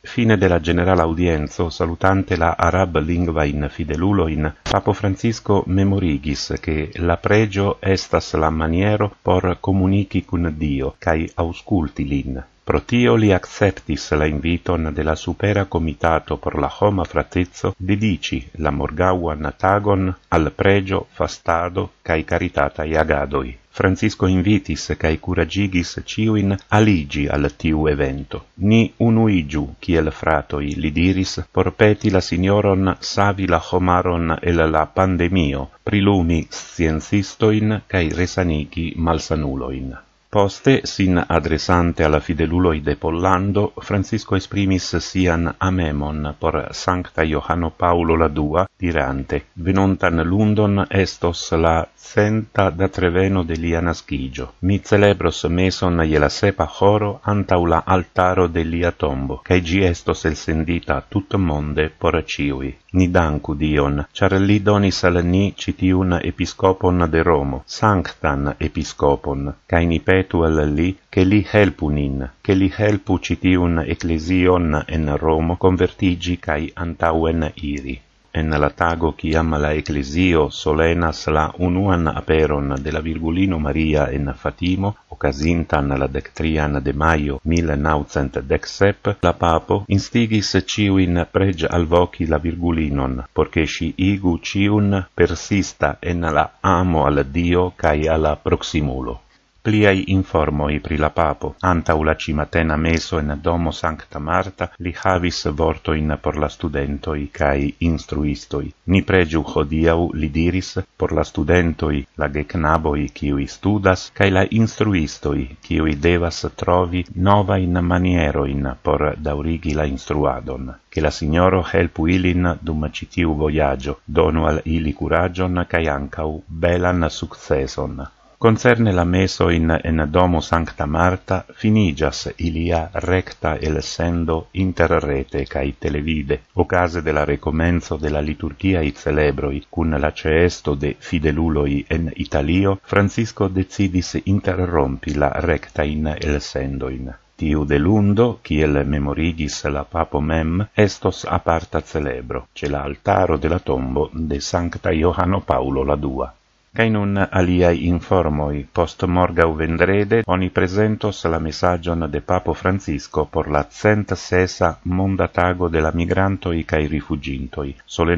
Fine della generale audienzo, salutante la arab lingua in fidelulo in Papo Francisco memorigis che la pregio estas la maniero por comunichi cun Dio, cai ausculti lin. Pro tio li acceptis la inviton de la supera comitato por la homa fratezzo dedici la morgauan tagon al pregio, fastado, cae caritatai agadoi. Francisco invitis cae curagigis ciuin aligi al tiu evento. Ni unuigiu, ciel fratoi li diris, porpeti la signoron savi la homaron el la pandemio, prilumi sciencistoin cae resanigi malsanuloin. Poste, sin adresante alla fideluloi de Pollando, Francisco esprimis sian amemon por Sancta Johanno Paulo la Dua, dirante, venontan lundon estos la centa da treveno de lia nascigio. Mi celebros meson ie la sepa horo antau altaro de lia tombo, cae gi estos el sendita tut monde por ciui. Ni dancu Dion, char li donis al ni citiun episcopon de Romo, sanctan episcopon, cae ni pet petu al li, che li helpu nin, che li helpu citiun ecclesion en Romo convertigi cae antauen iri. En la tago ciam la ecclesio solenas la unuan aperon de la Virgulino Maria en Fatimo, ocasintan la dectrian de maio 1917, la Papo instigis ciuin preg voci la Virgulinon, porque si igu ciun persista en la amo al Dio cae ala proximulo. Pliai informoi pri la papo. Anta la cimatena meso in domo Sancta Marta, li havis vorto in por la studentoi cae instruistoi. Ni pregiu hodiau, li diris, por la studentoi, la gecnaboi ciui studas, cae la instruistoi ciui devas trovi nova in maniero in por daurigi la instruadon. Che la signoro helpu ilin dum citiu voyagio, dono al ili curagion cae ancau belan successon. Concerne la meso in en domo Sancta Marta finigias ilia recta el sendo inter rete cae televide, o case de la recomenzo de la liturgia i celebroi, cun la ceesto de fideluloi en Italio, Francisco decidis interrompi la recta in el sendo in. Tiu de lundo, ciel memorigis la papo mem, estos aparta celebro, la altaro de la tombo de Sancta Johano Paolo la Dua. kaj nun aliaj informoj post morgau vendrede oni presentos la messagion de Papo Francisco por la cent sesa mondatago tago de la migrantoi kaj rifugintoi,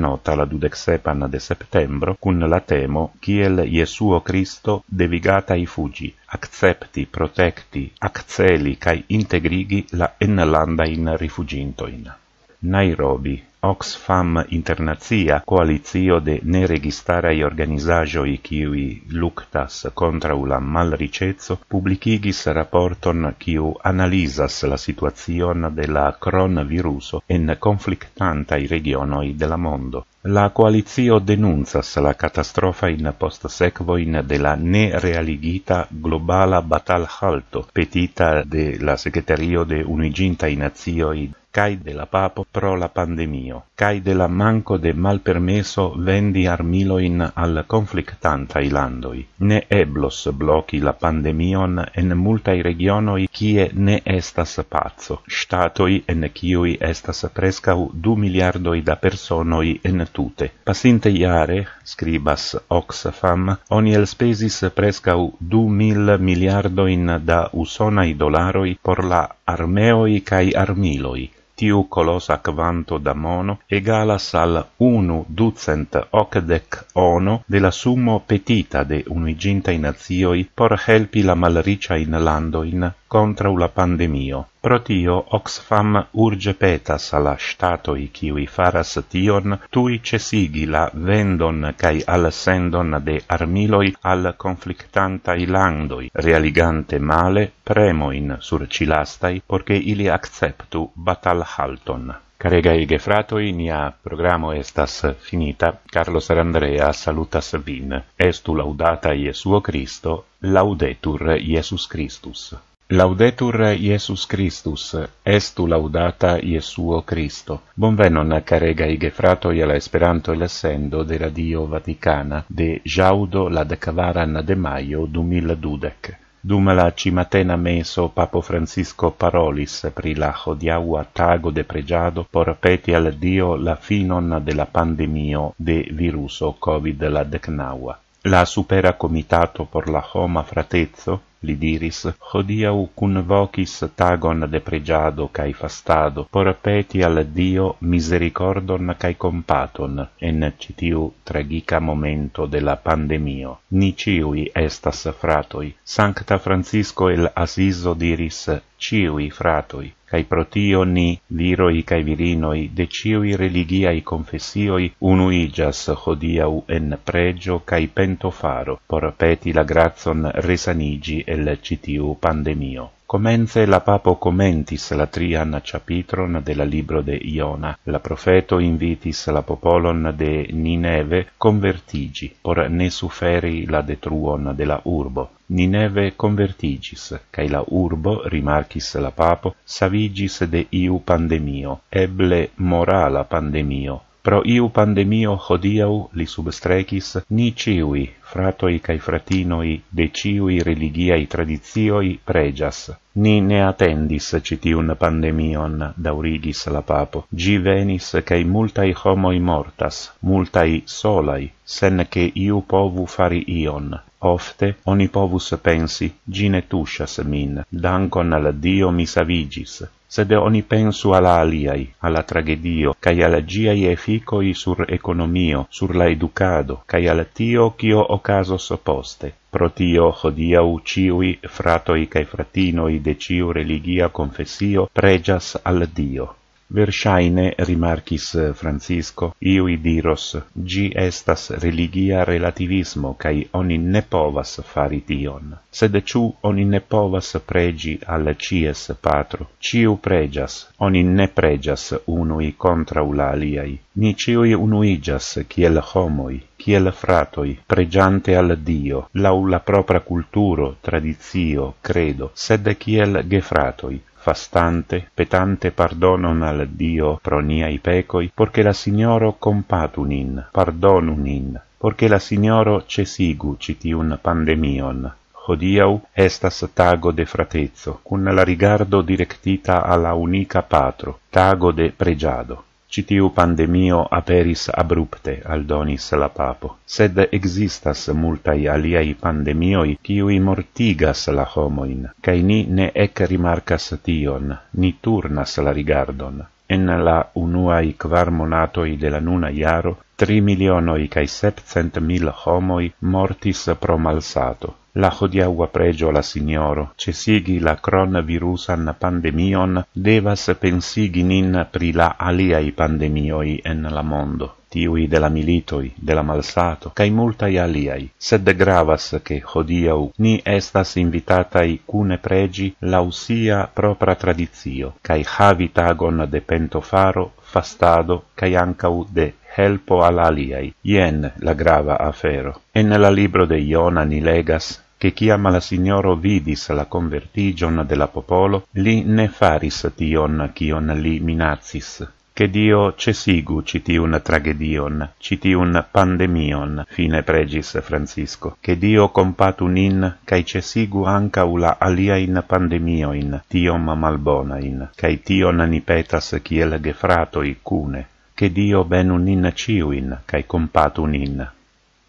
nota la dudexepan de septembro, cun la temo kiel Jesuo Cristo devigata i fugi, accepti, protecti, acceli cae integrigi la enlanda in rifugintoin. Nairobi Oxfam Internazia Coalizio de Neregistara e Organizajo i Kiwi Luctas contra u la malricezzo publicigis raporton kiu analizas la situazion de la cron viruso en conflictanta i de la mondo. La coalizio denunzas la catastrofa in post secvo in de la ne realigita globala batal halto petita de la Secretario de Uniginta Nazioi Nazio cae de la papo pro la pandemio, cae de la manco de mal permesso vendi armiloin al conflictanta landoi. Ne eblos blochi la pandemion en multai regionoi cie ne estas pazzo, statoi en cioi estas prescau du miliardoi da personoi en tute. Pasinte iare, scribas Oxfam, oni spesis prescau du mil miliardoin da usonai dolaroi por la armeoi cae armiloi, tiu colosa quanto da mono egalas al 1 ducent ocdec ono de la summo petita de uniginta nazioi por helpi la malricia in landoin contra la pandemio. Pro tio Oxfam urge petas alla stato i qui faras tion tui cesigi la vendon kai al sendon de armiloi al conflictanta i landoi realigante male premo in sur cilastai porque ili acceptu batal halton. Carega i gefratoi, nia programo estas finita. Carlos Sarandrea salutas vin. Estu laudata Iesuo Cristo, laudetur Iesus Christus. Laudetur Jesus Christus, estu laudata Jesuo Christo. Bonvenon caregai e la Esperanto el sendo de Radio Vaticana de Jaŭdo la dekvaran de majo du mil dudek. Dum la cimatena meso Papo Francisco parolis pri la hodiaŭa tago de pregiado por peti al Dio la finon de la pandemio de viruso COVID-19. la La supera comitato por la homa fratezzo li diris hodiau cun vocis tagon de pregiado cae fastado por peti al Dio misericordon cae compaton en citiu tragica momento de la pandemio. Ni ciui estas fratoi. Sancta Francisco el Asiso diris ciui fratoi, cae protio ni, viroi cae virinoi, de ciui religiai confessioi unuigas hodiau en pregio cae pentofaro por peti la grazon resanigi el citiu pandemio. Comence la papo commentis la trian chapitron de la libro de Iona. La profeto invitis la popolon de Nineve convertigi, por ne suferi la detruon de la urbo. Nineve convertigis, cae la urbo, rimarchis la papo, savigis de iu pandemio, eble morala pandemio, pro iu pandemio hodiau li substrecis ni ciui, fratoi cae fratinoi, de ciui religiai tradizioi pregias. Ni ne attendis citiun pandemion, daurigis la papo. Gi venis cae multai homoi mortas, multai solai, sen che iu povu fari ion. Ofte oni povus pensi, gine tuscias min, Dankon al Dio mi savigis, sed oni pensu al aliai, alla tragedio, cae al giai efficoi sur economio, sur la educado, cae al tio cio ocasos oposte. Pro tio, hodia uciui, fratoi cae fratinoi, deciu religia confessio, pregias al Dio. Versaine rimarkis eh, Francisco, iui diros, gi estas religia relativismo, cae oni ne povas fari tion. Sed ciu oni ne povas pregi al cies patro. Ciu pregias, oni ne pregias unui contra ulaliai. Ni ciui unuigas, ciel homoi, ciel fratoi, pregiante al Dio, lau la propra culturo, tradizio, credo, sed ciel gefratoi, fastante, petante pardonon al Dio pronia i pecoi, porque la Signoro compatunin, pardonunin, porque la Signoro cesigu citiun pandemion. Hodiau estas tago de fratezzo, cun la rigardo directita alla unica patro, tago de pregiado. Citiu pandemio aperis abrupte al donis la papo, sed existas multai aliai pandemioi qui mortigas la homoin, cae ni ne ec rimarcas tion, ni turnas la rigardon. En la unuai quar monatoi de la nuna iaro, tri milionoi cae septcent mil homoi mortis promalsato, La hodiaua pregio la signoro, cesigi la cron virusan pandemion, devas pensigi nin pri la aliai pandemioi en la mondo tiui de la militoi, de la malsato, cae multai aliai, sed de gravas che hodiau ni estas i cune pregi lausia propra tradizio, cae havita gon de pentofaro, fastado, cae ancau de helpo al aliai. Ien la grava afero. En la libro de Iona ni legas, che chiam la signoro vidis la convertigion della popolo, li ne faris tion cion li minazis. Che Dio cesigu citiun tragedion, citiun pandemion, fine pregis Francisco. Che Dio compatu nin, cae cesigu anca ula aliain pandemioin, tiom malbonain, cae tion ni petas ciel gefratoi cune. Che Dio benu nin ciuin, cae compatu nin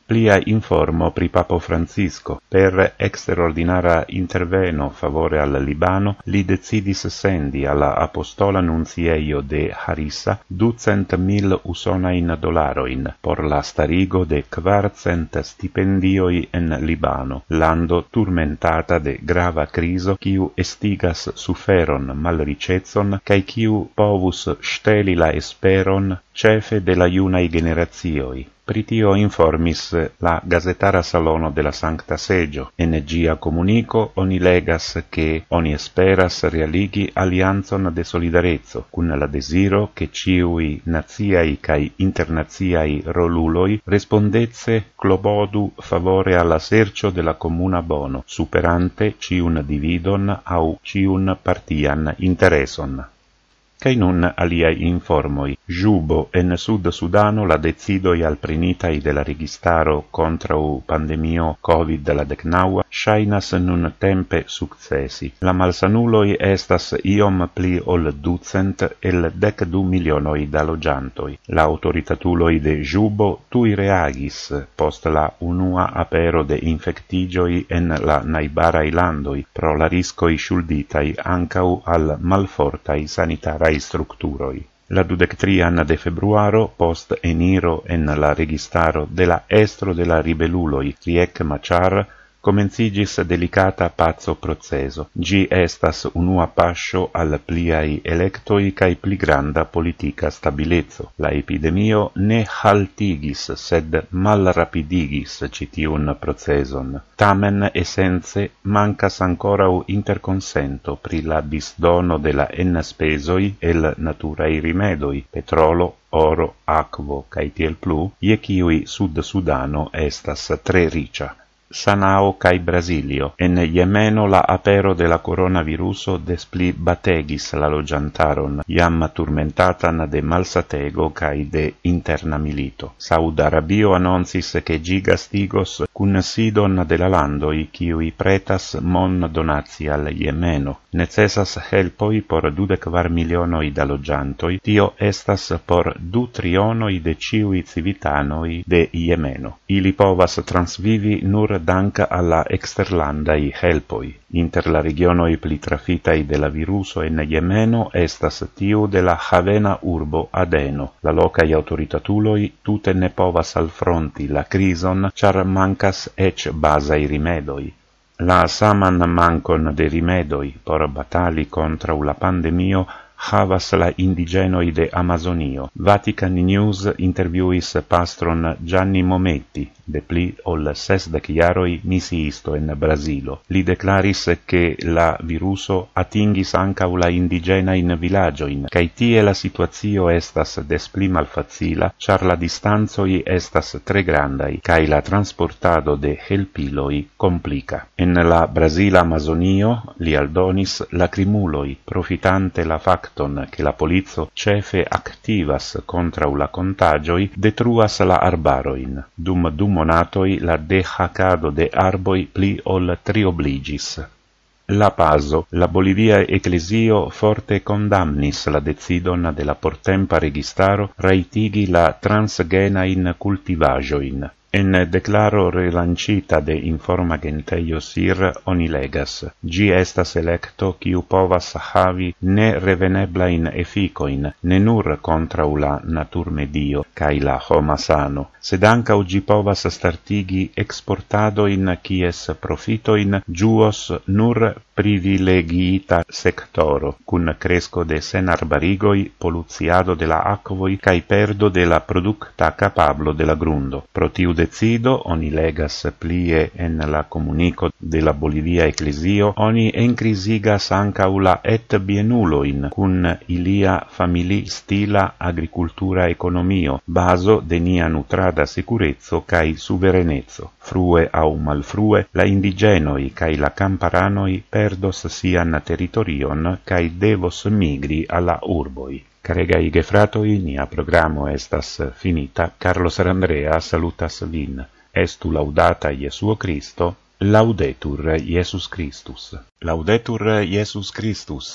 plia informo pri Papo Francisco. Per extraordinara interveno favore al Libano, li decidis sendi alla apostola nunzieio de Harissa ducent mil usonain dolaroin por la starigo de quarcent stipendioi en Libano, lando turmentata de grava criso quiu estigas suferon malricezon cae quiu povus steli la esperon cefe de la iunae generazioi. pritio informis la gazetara salono de la Sankta Seĝo. En ĝia komuniko legas, ke ogni esperas realighi aliancon de solidarezzo, kun la desiro che ciui naziai cae internaziai roluloi rispondezze clobodu favore alla sercio della comuna bono, superante ciun dividon au ciun partian intereson. Cai nun aliai informoi, jubo en sud Sudano la dezidoi alprinitai de la registaro contra u pandemio covid la decnaua shainas nun tempe successi. La malsanuloi estas iom pli ol ducent el dec du milionoi da logiantoi. La autoritatuloi de jubo tui reagis post la unua apero de infectigioi en la naibara ilandoi pro la riscoi sciulditai ancau al malfortai sanitara gravai structuroi. La 23 anna de februaro, post eniro en la registaro de la estro de la ribeluloi, Riek maciar, comencigis delicata pazzo proceso. Gi estas unua pascio al pliai electoi cae pli granda politica stabilezzo. La epidemio ne haltigis, sed mal rapidigis citiun proceson. Tamen essence mancas ancora u interconsento pri la disdono della la ennespesoi el naturae rimedoi, petrolo, oro, acquo, caetiel plu, iechiui sud sudano estas tre ricia. Sanao cae Brasilio. En Yemeno la apero de la coronaviruso despli bategis la logiantaron, turmentata turmentatan de malsatego cae de interna milito. Saud Arabio annonsis che gigastigos kun cun sidon de la landoi ciui pretas mon donazi al Yemeno. Necessas helpoi por 24 miliono da logiantoi, tio estas por du trionoi de ciui civitanoi de Yemeno. Ili povas transvivi nur danka alla i helpoi. Inter la regionoi pli trafitai de la viruso en Yemeno estas tiu de la havena urbo Adeno. La locai autoritatuloi tute ne povas alfronti la crison, char mancas ec i rimedoi. La saman mancon de rimedoi por batali contra la pandemio havas la indigenoi de Amazonio. Vatican News interviuis pastron Gianni Mometti, de pli ol ses de chiaroi misiisto en Brasilo. Li declaris che la viruso atingis anca la indigena in villaggio in kai tie la situazio estas de pli malfacila char la distanzo i estas tre grandai kai la transportado de helpiloi complica. En la Brasila Amazonio li aldonis lacrimuloi profitante la facton che la polizo cefe activas contra la contagioi detruas la arbaroin. Dum dum monatoi la dehacado de arboi pli ol triobligis. La Paso, la Bolivia Ecclesio forte condamnis la decidon de la portempa registaro raitigi la transgena in cultivajoin in declaro relancita de informa genteio sir oni legas. Gi estas electo ciu povas havi ne reveneble in eficoin, ne nur contra la natur medio, cae la homa sano. Sed anca u gi povas startigi exportado in cies profito in giuos nur privilegita privilegiita sectoro, cun cresco de senar barigoi, poluziado de la acvoi, cae perdo de la producta capablo de la grundo. Protiu de decido oni legas plie en la comunico de la Bolivia Ecclesio oni encrisigas anca ula et bienulo in cun ilia famili stila agricultura economio baso de nia nutrada sicurezzo kai suverenezzo frue au malfrue la indigenoi kai la camparanoi perdos sian territorion kai devos migri alla urboi Caregai gefratoi, frato in ia programma estas finita Carlos Andrea salutas vin estu laudata Iesu Christo laudetur Iesus Christus laudetur Iesus Christus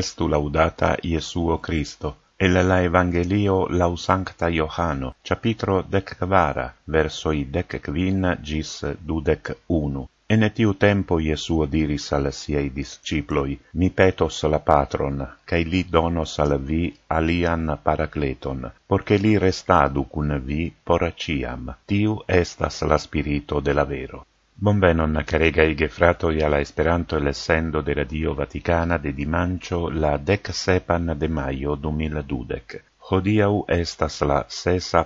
estu laudata Iesu Christo el la evangelio lau sancta capitro capitulo decvara verso i decquin gis dudec 1 En tiu tempo Jesuo diris al siei disciploi, mi petos la patron, cae li donos al vi alian paracleton, porce li restadu cun vi por ciam. Tiu estas la spirito de la vero. Bonvenon, caregai gefratoi alla Esperanto e l'essendo della Dio Vaticana de dimancio la dec sepan de maio 2012. Hodiaŭ estas la sesa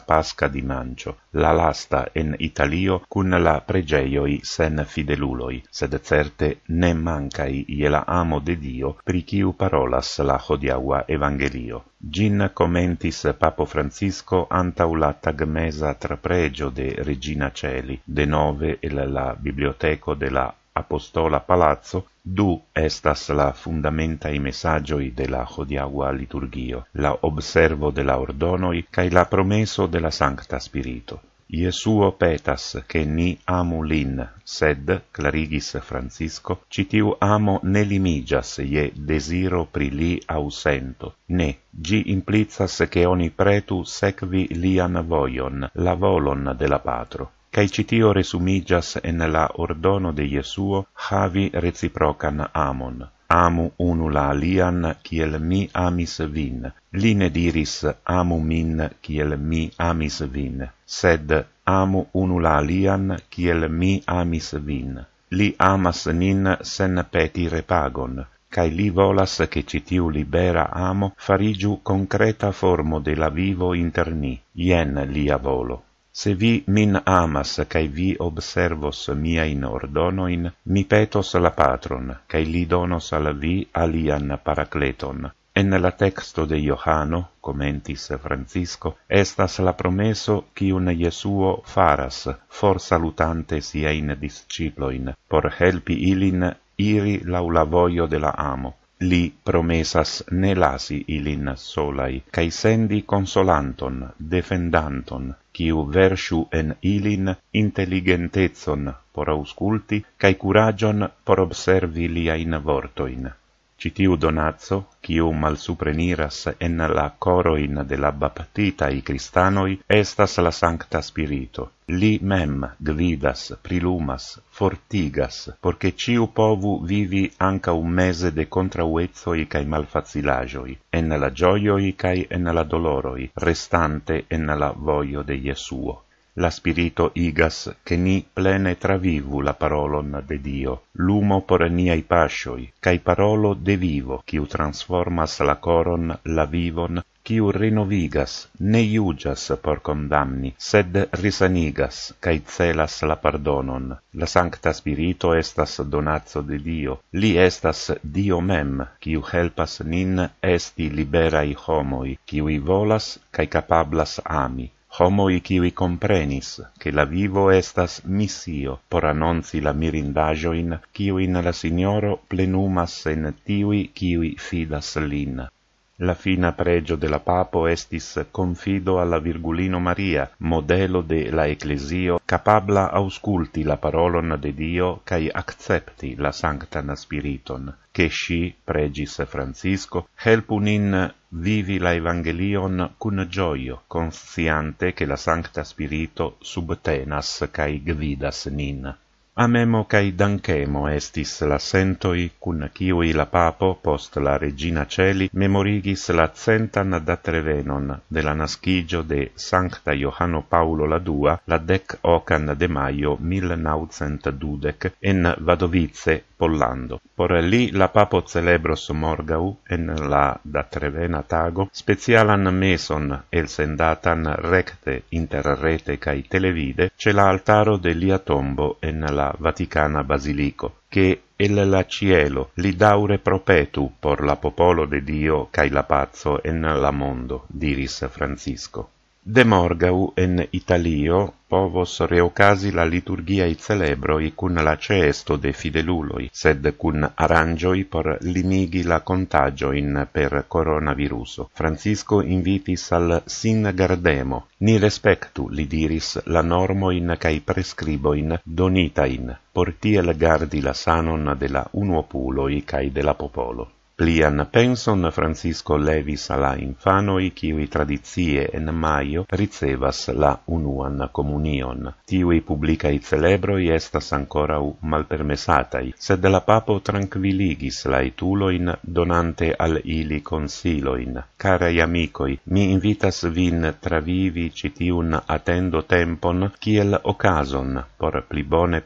mancio, la lasta en Italio kun la pregeioi sen fideluloi, sed certe ne mancai iela amo de Dio, pri kiu parolas la hodiaŭa Evangelio. Gin commentis Papo Francisco antaŭ la tagmesa trapregio de Regina Celi, de nove el la biblioteco de la apostola palazzo, du estas la fundamenta i messaggio de la hodiagua liturgio, la observo de la ordonoi kai la promesso de la sancta spirito. Iesuo petas che ni amu lin, sed, clarigis Francisco, citiu amo ne limigias ie desiro pri li ausento, ne, gi implizas che oni pretu secvi lian voion, la volon de la patro cae citio resumigas en la ordono de Jesuo havi reciprocan amon. Amu unu la alian, ciel mi amis vin. Line diris, amu min, ciel mi amis vin. Sed, amu unu la alian, ciel mi amis vin. Li amas nin sen peti repagon, cae li volas che citiu libera amo farigiu concreta formo de la vivo inter ni. Ien lia volo. Se vi min amas, cae vi observos mia in ordonoin, mi petos la patron, cae li donos al vi alian paracleton. En la texto de Johano, commentis Francisco, estas la promeso quiun Jesuo faras, for salutante sia in disciploin, por helpi ilin iri lau la voio de la amo. Li promesas ne lasi ilin solai, cae sendi consolanton, defendanton, u versu en ilin intelligentezon por ausculti, cae curagion por observi liain vortoin citiu donazzo, quiu malsupreniras en la coroin de la baptita i cristanoi, estas la sancta spirito. Li mem gvidas, prilumas, fortigas, porque ciu povu vivi anca un mese de contrauezoi cae malfacilajoi, en la gioioi cae en la doloroi, restante en la voio de Jesuo la spirito igas che ni plene travivu la parolon de Dio, lumo por niai pascioi, cae parolo de vivo, ciu transformas la coron, la vivon, ciu renovigas, ne iugas por condamni, sed risanigas, cae celas la pardonon. La Sancta Spirito estas donazzo de Dio, li estas Dio mem, ciu helpas nin esti liberai homoi, ciui volas, cae capablas ami homo i comprenis che la vivo estas missio por annonzi la mirindagioin in qui in la signoro plenumas en tiui qui fidas lin La fina pregio de la papo estis confido alla Virgulino Maria, modelo de la Ecclesio, capabla ausculti la parolon de Dio cae accepti la Sanctan Spiriton, che sci, pregis Francisco, helpu nin vivi la Evangelion cun gioio, consciante che la Sancta Spirito subtenas cae gvidas nin. Amemo cae dancemo estis la sentoi cun ciui la papo post la regina celi memorigis la centan datrevenon de la nascigio de Sancta Johanno Paolo la Dua la dec ocan de maio 1912 en Vadovice Pollando. Por li la papo celebros morgau en la da trevena tago specialan meson el sendatan recte rete cae televide ce la altaro de lia tombo en la Vaticana Basilico, che el la cielo li daure propetu por la popolo de Dio cae la pazzo en la mondo, diris Francisco. De morgau en Italio povos reocasi la liturgia celebroi celebro i cun la cesto de fideluloi sed cun arangioi por limigi la contagio in per coronavirus. Francisco invitis al sin gardemo ni respectu li diris la normo in cae prescribo in por tiel gardi la sanon de la unuopuloi cae de la popolo. Plian penson Francisco levis alla infanoi ciui tradizie en maio ricevas la unuan comunion. Tiui publicai celebroi estas ancora u malpermesatai, sed la papo tranquilligis la etuloin donante al ili consiloin. Carai amicoi, mi invitas vin travivi citiun atendo tempon ciel ocason, por pli bone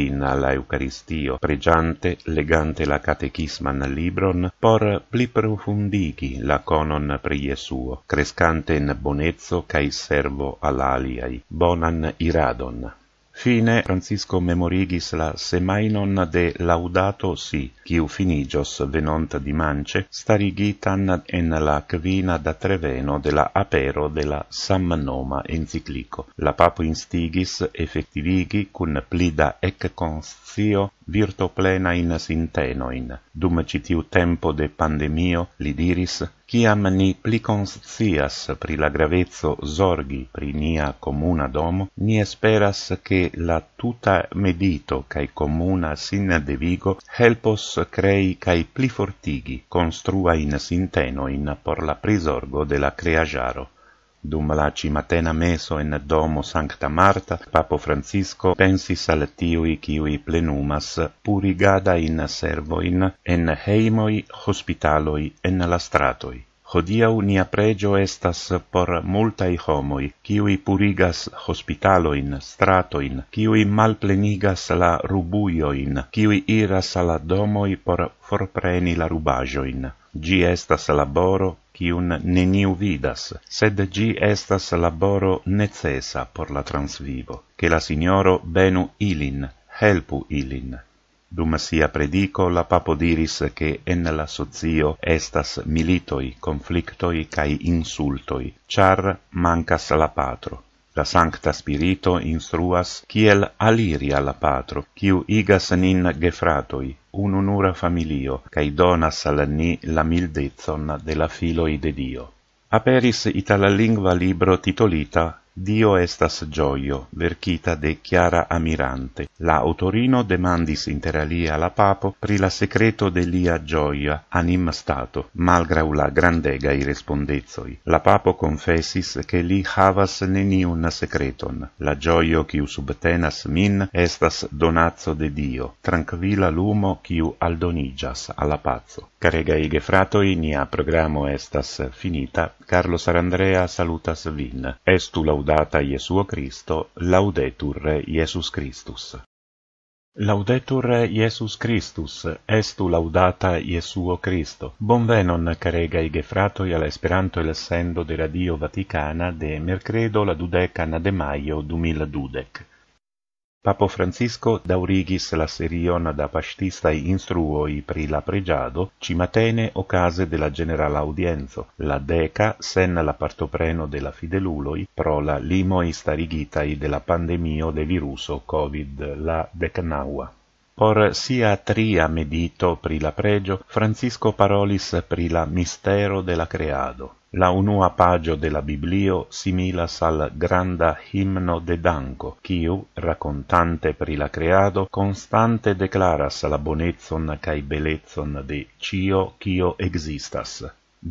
vin alla Eucaristio pregiante legante la catechisman libron por pli profundigi la conon pri Jesuo, crescante in bonezzo ca il servo all'aliai, bonan iradon. Fine Francisco memorigis la semainon de laudato si, quiu finigios venont di mance, starigitan en la quina da treveno de la apero de la samnoma enziclico. La papu instigis effectivigi cun plida ec constio virto plena in sinteno in dum citiu tempo de pandemio li diris qui amni pli conscias pri la gravezzo zorghi pri nia comuna domo ni speras che la tuta medito kai comuna sin de vigo helpos crei kai pli fortighi construa in sinteno in por la prisorgo de la creajaro Dum la cimatena meso in domo Sancta Marta, Papo Francisco pensis al tiui ciui plenumas purigada in servoin, en heimoi, hospitaloi, en la stratoi. Hodia un pregio estas por multa i homo i purigas hospitalo in strato in i malplenigas la rubuioin, in i iras ala domo i por forpreni la rubajoin. in gi estas laboro quium neniu vidas, sed gi estas laboro necessa por la transvivo, che la Signoro benu ilin, helpu ilin. Dum sia predico, la papo diris che en la sozio estas militoi, conflictoi cae insultoi, char mancas la patro la sancta spirito instruas kiel aliria la patro, kiu igas nin gefratoi, un unura familio, cae donas al ni la mildezon de la filoi de Dio. Aperis ita libro titolita Dio estas gioio, verchita de Chiara Amirante. La autorino demandis interalia la papo pri la secreto de lia gioia, anim stato, malgra la grandega i respondezoi. La papo confessis che li havas neniun secreton. La gioio chiu subtenas min estas donazzo de Dio, tranquila l'umo chiu aldonigias alla pazzo. Carega ige gefratoi, nia programo estas finita. Carlo Sarandrea salutas vin. Estu laudato. Lodata Gesù Cristo, Laudetur Jesus Christus. Laudetur Jesus Christus, estu laudata Jesuo Christo. Bonvenon caregai gefratoi alla Esperanto el sendo de Radio Vaticana de mercredo la dudecan de maio 2012. Papo Francisco daurigis la serion da paŝtistaj instruoi pri la pregiado, cimatene o case della generala audienco, la deca sen la partopreno della fideluloi fideluloj pro la limoj starigitaj de pandemio de viruso COVID la decnaua. Por sia tria medito pri la pregio, Francisco parolis pri la mistero de la creado. La unua pagio de la Biblio similas al granda himno de Danco, quiu, racontante pri la creado, constante declaras la bonezon cae belezon de cio cio existas.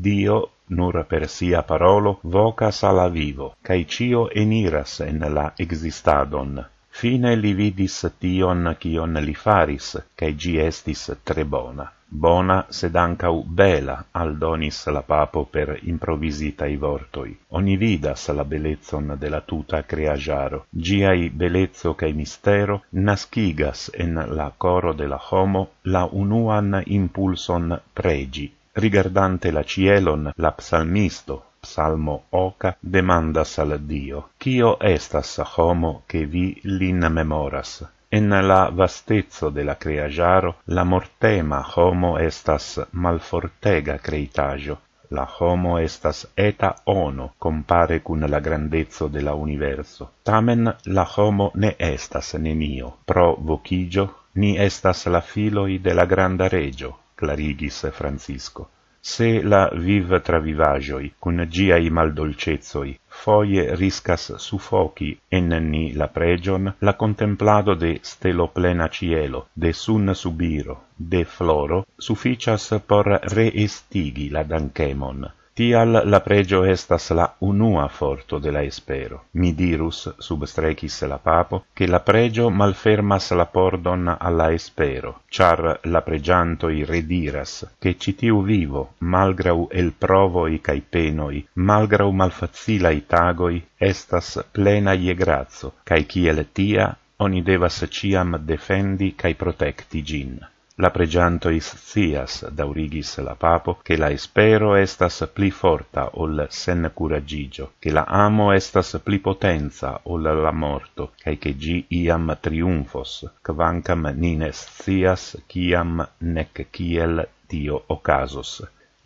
Dio, nur per sia parolo, vocas ala vivo, cae cio eniras en la existadon. Fine li vidis tion cion li faris, cae gi estis tre bona. Bona, sed ancau bela, aldonis la papo per improvisitai vortoi. Oni vidas la belezzon de la tuta creajaro. Giai belezzo cae mistero nascigas en la coro de la homo la unuan impulson pregi. Rigardante la cielon, la psalmisto, psalmo oca demandas al Dio, Cio estas homo che vi lin memoras? En la vastezzo de la creajaro, la mortema homo estas malfortega creitajo, la homo estas eta ono compare cun la grandezzo de la universo. Tamen la homo ne estas nenio, pro vocigio ni estas la filoi de la granda regio, clarigis Francisco se la viv travivagioi, cun giai maldolcezoi, foie riscas fochi en ni la pregion, la contemplado de stelo plena cielo, de sun subiro, de floro, sufficias por reestigi la dankemon, Tial la pregio estas la unua forto de la espero. Mi dirus, substrecis la papo, che la pregio malfermas la pordon alla espero, char la pregianto i rediras, che citiu vivo, malgrau el provoi cae penoi, malgrau i tagoi, estas plena ie grazzo, cae ciel tia, oni devas ciam defendi cae protecti gin la pregianto is daurigis da urigis la papo che la espero estas pli forta ol sen curagigio che la amo estas pli potenza ol la morto cae che gi iam triumfos, quancam nines sias quiam nec kiel dio ocasos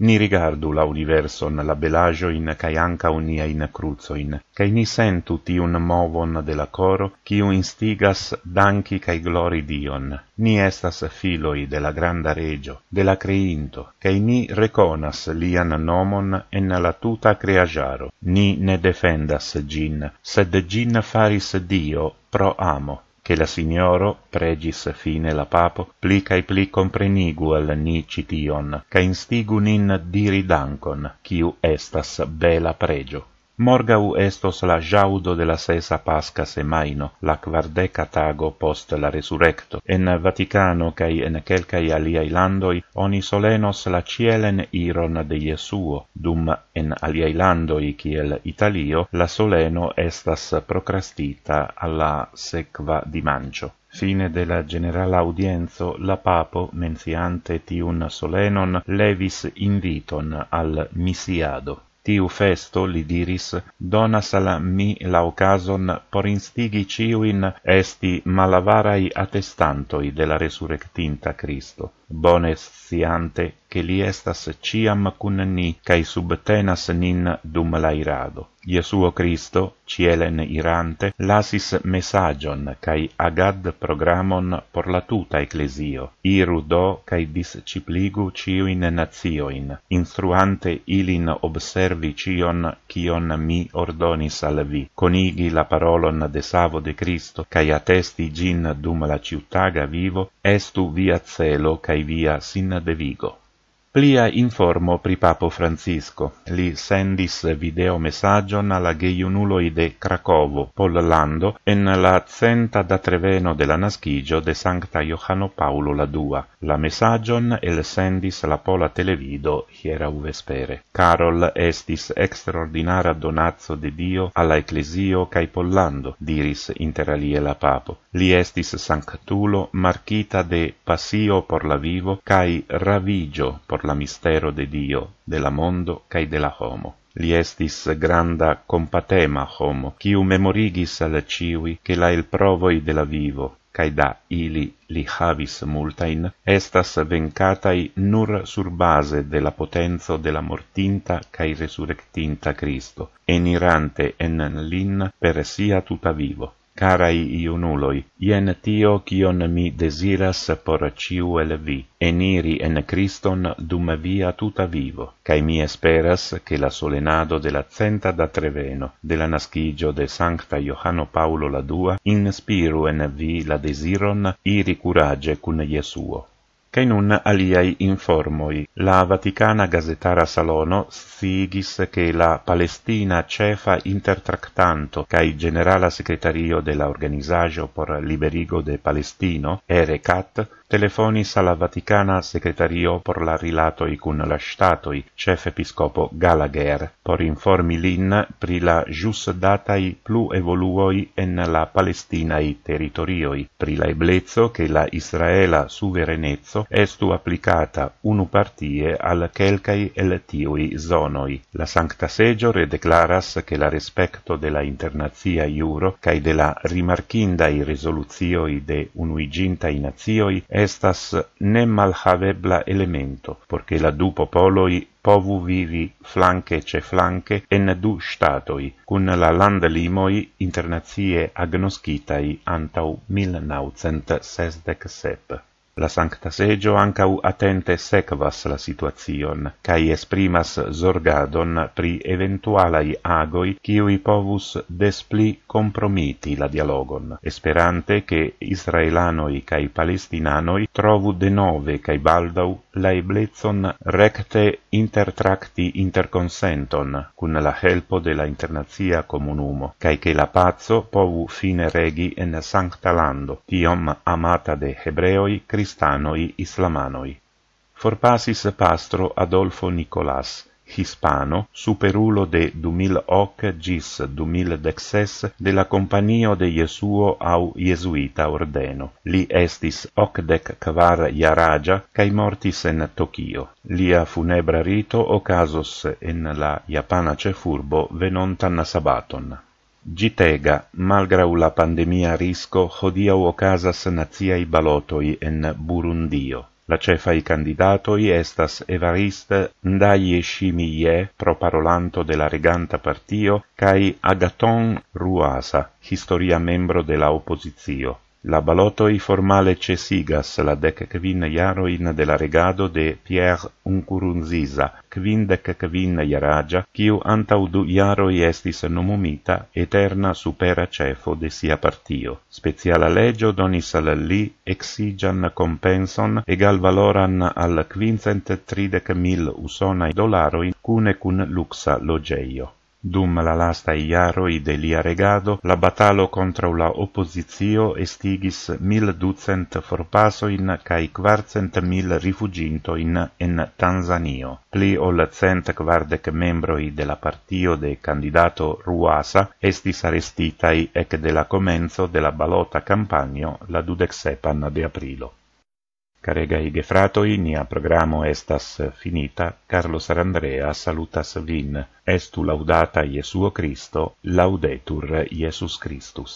Ni rigardu la universon, la belajo in kai unia in cruzo in. Kai ni sentu ti un movon de la coro, ki u instigas danki kai glori dion. Ni estas filoi de la granda regio, de la creinto, kai ni reconas lian nomon en la tuta creajaro. Ni ne defendas gin, sed gin faris dio pro amo che la signoro pregis fine la papo plica e pli comprenigu al nici tion ca instigu nin diri dancon chiu estas bela pregio Morgau estos la jaudo de la sesa pasca semaino, la quardeca tago post la resurrecto. En Vaticano, cae en quelcae aliai landoi, oni solenos la cielen iron de Jesuo, dum en aliai landoi, ciel Italio, la soleno estas procrastita alla sequa di mancio. Fine de la generala audienzo, la papo, menziante tiun solenon, levis inviton al misiado. Tiu festo, li diris, donas ala mi la occasion por instigi ciuin esti malavarai attestantoi de la resurrectinta Cristo bone sciante che li estas ciam cun ni cae subtenas nin dum la irado. Iesu Cristo, cielen irante, lasis messagion, cae agad programon por la tuta ecclesio, iru do cae discipligu cioin nazioin, instruante ilin observi cion cion mi ordonis al vi, conigi la parolon de savo de Cristo cae attesti gin dum la ciutaga vivo, estu via celo cae vía de Vigo. Plia informo pri Papo Francisco. Li sendis video messagion alla geiunuloi de Cracovo, Pollando, en la centa da treveno della naschigio de Sancta Johano Paolo la Dua. La messagion el sendis la pola televido hiera uvespere. Carol estis extraordinara donazzo de Dio alla ecclesio cae Pollando, diris interalie la Papo. Li estis sanctulo marchita de passio por la vivo cae ravigio por por la mistero de Dio, de la mondo, cae de la homo. Li estis granda compatema homo, quiu memorigis al ciui, che la il provoi de la vivo, cae da ili li havis multain, estas vencatai nur sur base de la potenzo de la mortinta cae resurrectinta Cristo, enirante en lin per sia tuta vivo carai iunuloi, ien tio cion mi desiras por ciu el vi, eniri en Christon dum via tuta vivo, cae mi esperas che la solenado de la centa da treveno, de la nascigio de Sancta Johano Paulo la Dua, inspiru en vi la desiron iri curage cun Jesuo. kaj nun aliaj informoj. La Vaticana gazetara salono sciigis che la Palestina cefa intertractanto kaj generala sekretario de la organizajo por liberigo de Palestino, ERECAT, telefonis alla Vaticana secretario por la rilatoi cun la statoi, cef episcopo Gallagher, por informi lin pri la jus datai plu evoluoi en la palestinae territorioi, pri la eblezzo che la Israela suverenezzo estu applicata unu partie al quelcai el tiui zonoi. La Sancta Seggio redeclaras che la respecto de la internazia iuro cae de la rimarcindai resoluzioi de unuigintai inazioi estas ne malhavebla elemento, porque la du popoloi povu vivi flanche ce flanche en du statoi, cun la land limoi internazie agnoscitai antau 1967. La Sancta seggio ancau attente secvas la situazion, cae esprimas zorgadon pri eventualai agoi cioi povus despli compromiti la dialogon, esperante che israelanoi cae palestinanoi trovu de nove cae baldau la eblezon recte intertracti interconsenton cun la helpo de la internazia comunumo, cae che la pazzo povu fine regi en Sancta Lando, tiom amata de hebreoi cristanoi islamanoi. Forpasis pastro Adolfo Nicolás, hispano, superulo de 2000 hoc gis 2000 dexes de la compagnia de Jesuo au Jesuita ordeno. Li estis hoc dec quar iaragia, cae mortis en Tokio. Lia funebra rito ocasos en la japana cefurbo venontan sabaton. Gitega, malgrau la pandemia risco, hodiau ocasas naziai balotoi en Burundio. La cefai candidatoi estas Evarist Ndaye Shimiye, proparolanto de la reganta partio, cai Agaton Ruasa, historia membro de la La baloto i formale cesigas la dec quin yaro in de la regado de Pierre Uncurunziza, quin dec quin iaragia, quiu anta du iaro i estis nomumita eterna supera cefo de sia partio. Speciala legio donis al li exigian compenson egal valoran al quincent tridec mil usonai dolaroin cune cun luxa logeio. Dum la lasta iaro i de lia regado, la batalo contra la opposizio estigis 1200 forpaso in kai 400.000 rifuginto in en Tanzanio. Pli ol cent quardec membro de la partio de candidato Ruasa estis arrestitai ec de la comenzo de la balota campagno la 27 de aprilo. Caregaj gefratoi, nia programo estas finita, Carlos Arandrea salutas vin. Estu laudata Jesuo Christo, laudetur Iesus Christus.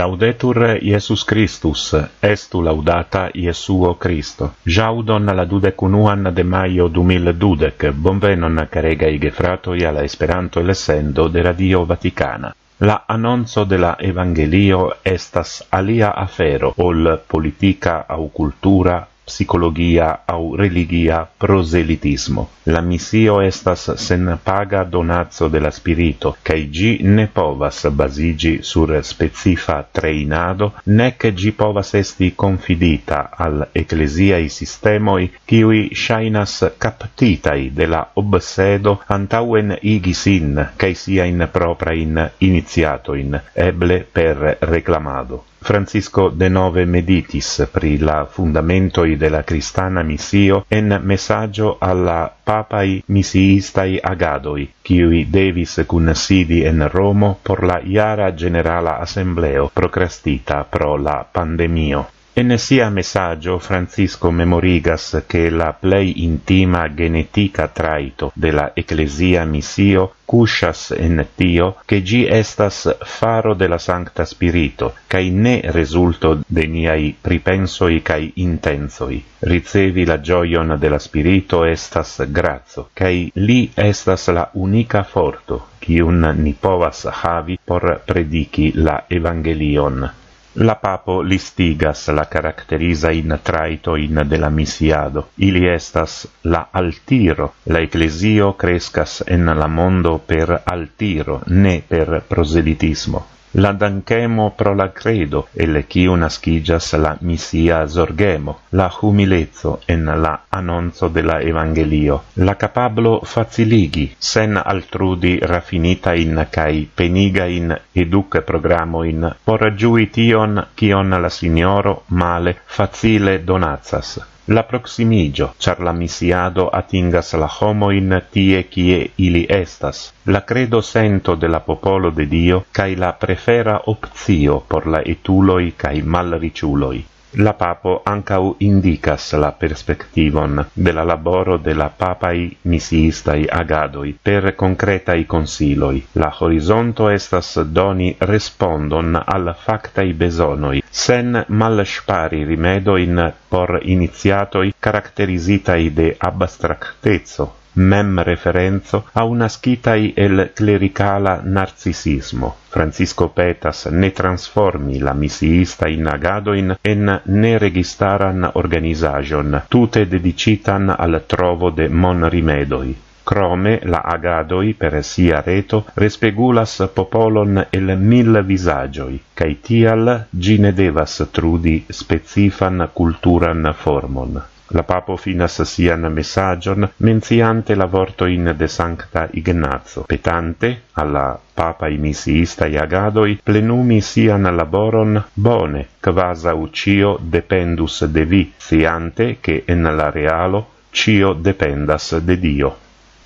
Laudetur Iesus Christus, estu laudata Iesuo Christo. Jaudon la dudecunuan de maio du mil dudec, bonvenon caregai gefratoi alla Esperanto el essendo de Radio Vaticana. La annonzo de la Evangelio estas alia afero ol politica au cultura psicologia au religia proselitismo. La misio estas sen paga donazzo de la spirito, cae gi ne povas basigi sur specifa treinado, nec gi povas esti confidita al ecclesiae sistemoi, ciui shainas captitai de la obsedo antauen igisin, cae sia in propria in iniziatoin, eble per reclamado. Francisco de nove meditis pri la fundamentoi de la cristana missio en messaggio alla papai missiistai agadoi, ciui devis cun sidi en Romo por la iara generala assembleo procrastita pro la pandemio. En sia messaggio Francisco memorigas che la plei intima genetica traito de la ecclesia missio cuscias en tio che gi estas faro de la sancta spirito, cae ne resulto de niai pripensoi cae intensoi. Ricevi la gioion de la spirito estas grazo, cae li estas la unica forto, chiun ni povas havi por predici la evangelion. La papo listigas la caracteriza in traito in de la misiado. Ili estas la altiro. La ecclesio crescas en la mondo per altiro, ne per proselitismo la danchemo pro la credo e le chi una schigia la misia sorgemo la humilezzo en la annonzo della evangelio la capablo fazilighi sen altrudi raffinita in kai peniga in educ programo in porgiuition chi on la signoro male fazile donazas la proximigio, char la misiado atingas la homo in tie quie ili estas, la credo sento de la popolo de Dio, cae la prefera optio por la etuloi cae malriciuloi la papo ancau indicas la perspectivon de la laboro de la papai misiistai agadoi per concretai consiloi. La horizonto estas doni respondon al factai besonoi, sen mal spari rimedoin por iniziatoi caracterizitai de abstractezzo mem referenzo a una skitai el clericala narcisismo. Francisco Petas ne transformi la misiista in agadoin en ne registaran organisajon, tute dedicitan al trovo de mon rimedoi. Crome la agadoi per sia reto respegulas popolon el mil visagioi, cae tial gine devas trudi specifan culturan formon la papo finas sian messagion menziante la vorto in de sancta Ignazio petante alla papa i missi sta iagado i plenumi sian laboron bone quasi ucio dependus de vi fiante che en la realo cio dependas de dio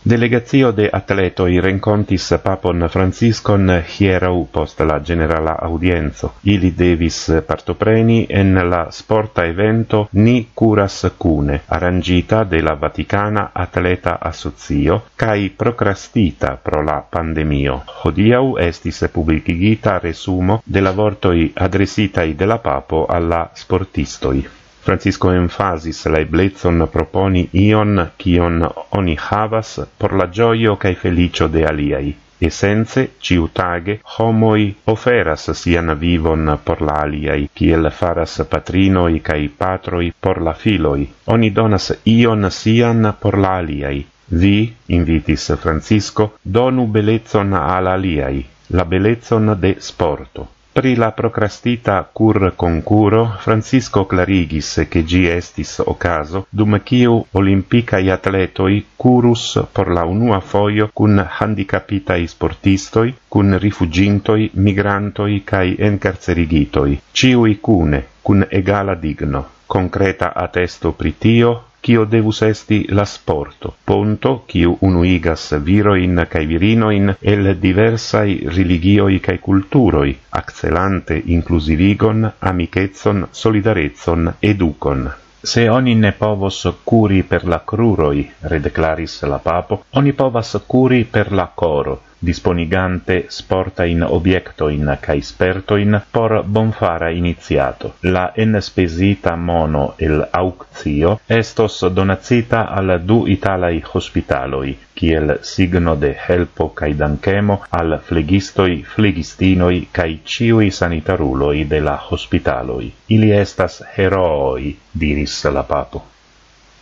Delegazio de atleto i rencontis papon Franciscon hierau post la generala audienzo. Ili devis partopreni en la sporta evento Ni Curas Cune, arrangita de la Vaticana Atleta Assozio, cai procrastita pro la pandemio. Hodiau estis publicigita resumo de la vortoi adresitai de la papo alla sportistoi. Francisco enfasis la eblezon proponi ion kion oni havas por la gioio cae felicio de aliai. Essence, ciutage, homoi oferas sian vivon por la aliai, kiel faras patrinoi cae patroi por la filoi. Oni donas ion sian por la aliai. Vi, invitis Francisco, donu belezon al aliai, la belezon de sporto. Pri la procrastita cur concuro, Francisco clarigis che gi estis o caso, dum ciu olimpicai atletoi curus por la unua foio cun handicapitai sportistoi, cun rifugintoi, migrantoi cae encarcerigitoi, ciui cune, cun egala digno. Concreta attesto pritio, quio devus esti la sporto ponto quo unuigas viro in virinoin in el diversa religio i kai culturoi accelante inclusivigon amichezon solidarezon educon Se oni ne povos curi per la cruroi, redeclaris la papo, oni povas curi per la coro, disponigante sporta in obiecto in kai sperto in por bonfara iniziato la spesita mono el auxio estos donazita al du italai hospitaloi kiel signo de helpo kai dankemo al flegistoi flegistinoi kai ciui sanitaruloi de la hospitaloi ili estas heroi diris la papo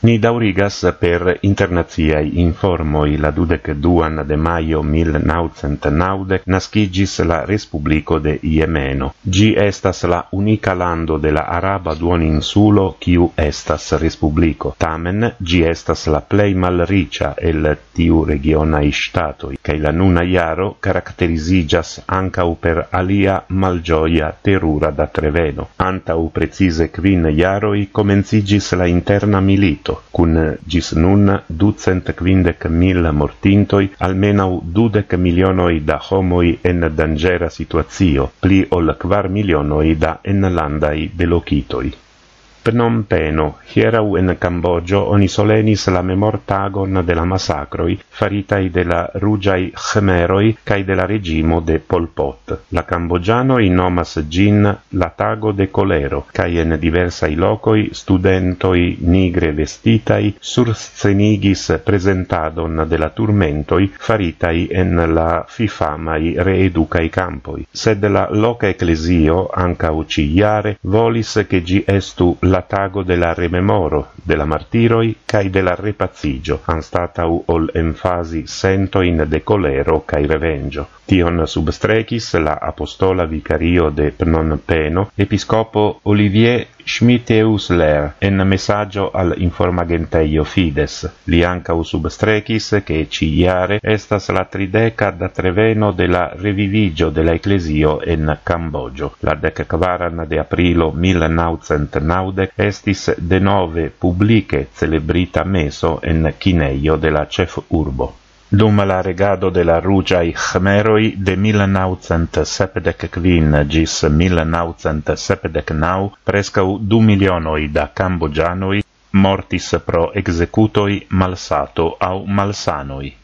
Ni daurigas per internaziai informoi la dudec duan de maio 1990 nascigis la Respubblico de Iemeno. Gi estas la unica lando de la araba duon insulo quiu estas Respubblico. Tamen, gi estas la plei mal el tiu regiona i cae la nuna iaro caracterisigas ancau per alia malgioia terura da treveno. Anta u precise quin iaroi i comenzigis la interna milito, cun gis nun ducent quindec mil mortintoi, almenau dudec milionoi da homoi en dangera situazio, pli ol quar milionoi da enlandai delocitoi. Phnom Penh. Hierau en Cambogio oni solenis la memor tagon de la masacroi faritai de la Rujai Khmeroi cae de la regimo de Pol Pot. La Cambogiano inomas nomas gin la tago de colero, cae en diversai locoi studentoi nigre vestitai surscenigis presentadon de la turmentoi faritai en la fifamai reeducai campoi. Sed la loca ecclesio, anca uciiare, volis che gi estu la tago de la rememoro de la martiroi kai de la repazigio stata u ol enfasi sento in de colero kai revengio tion substrecis la apostola vicario de pnon peno episcopo olivier Schmiteus Ler en messaggio al informagenteio Fides. Li anca u substrecis che ciliare estas la trideca da treveno de la revivigio de la ecclesio en Cambogio. La dec quaran de aprilo 1909 estis de nove publice celebrita meso en Cineio de la cef urbo. Dum la regado de la rugiai chmeroi de 1975 gis 1979 prescau du milionoi da cambogianoi mortis pro executoi malsato au malsanoi.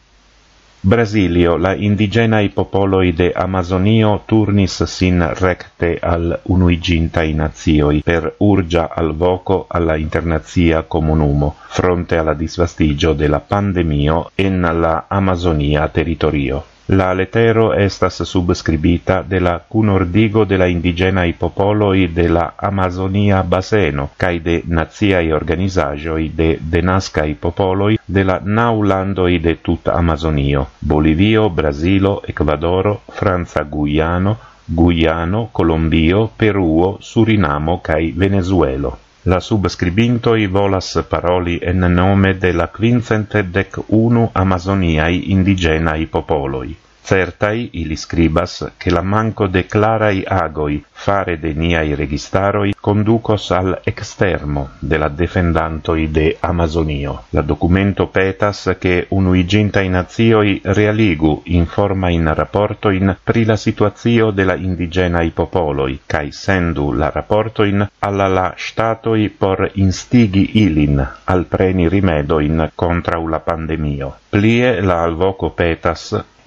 Brasilio, la indigena i popoloi de Amazonio turnis sin recte al unuiginta unuigintai nazioi per urgia al voco alla internazia comunumo fronte alla disvastigio della pandemio en la Amazonia territorio. La letero estas subscribita de la Cunordigo de la Indigena Popolo i de la Amazonia Baseno, kai de Nazia i Organizajo i de denaska i Popolo de la Naulando i de tuta Amazonio, Bolivio, Brasilo, Ecuador, Franza Guyano, Guyano, Colombia, Peruo, Surinamo kai Venezuela. La subscribinto i volas paroli en nome de la Quincente dec 1 amazoniai indigena i popoloi Certai ili scribas che la manco de clarai agoi fare de niai registaroi conducos al extermo de la defendantoi de Amazonio. La documento petas che unuiginta in azioi realigu in forma in rapporto in pri la situazio de la indigena i popoloi, cae sendu la rapporto in alla la statoi por instigi ilin al preni rimedo in contra la pandemio plie la alvoco petas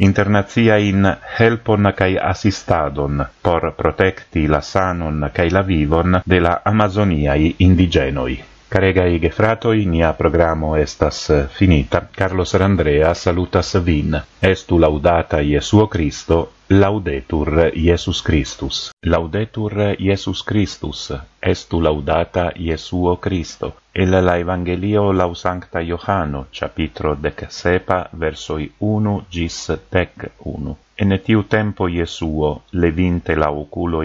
internazia in helpon kai assistadon por protecti la sanon kai la vivon de la amazoniai indigenoi Caregai gefratoi, nia programo estas eh, finita. Carlos Randrea salutas vin. Estu laudata Iesuo Christo, laudetur Iesus Christus. Laudetur Iesus Christus, estu laudata Iesuo Christo. El la Evangelio lau Sancta Johano, capitro dec verso versoi 1 gis tec 1. En tiu tempo Iesuo, levinte la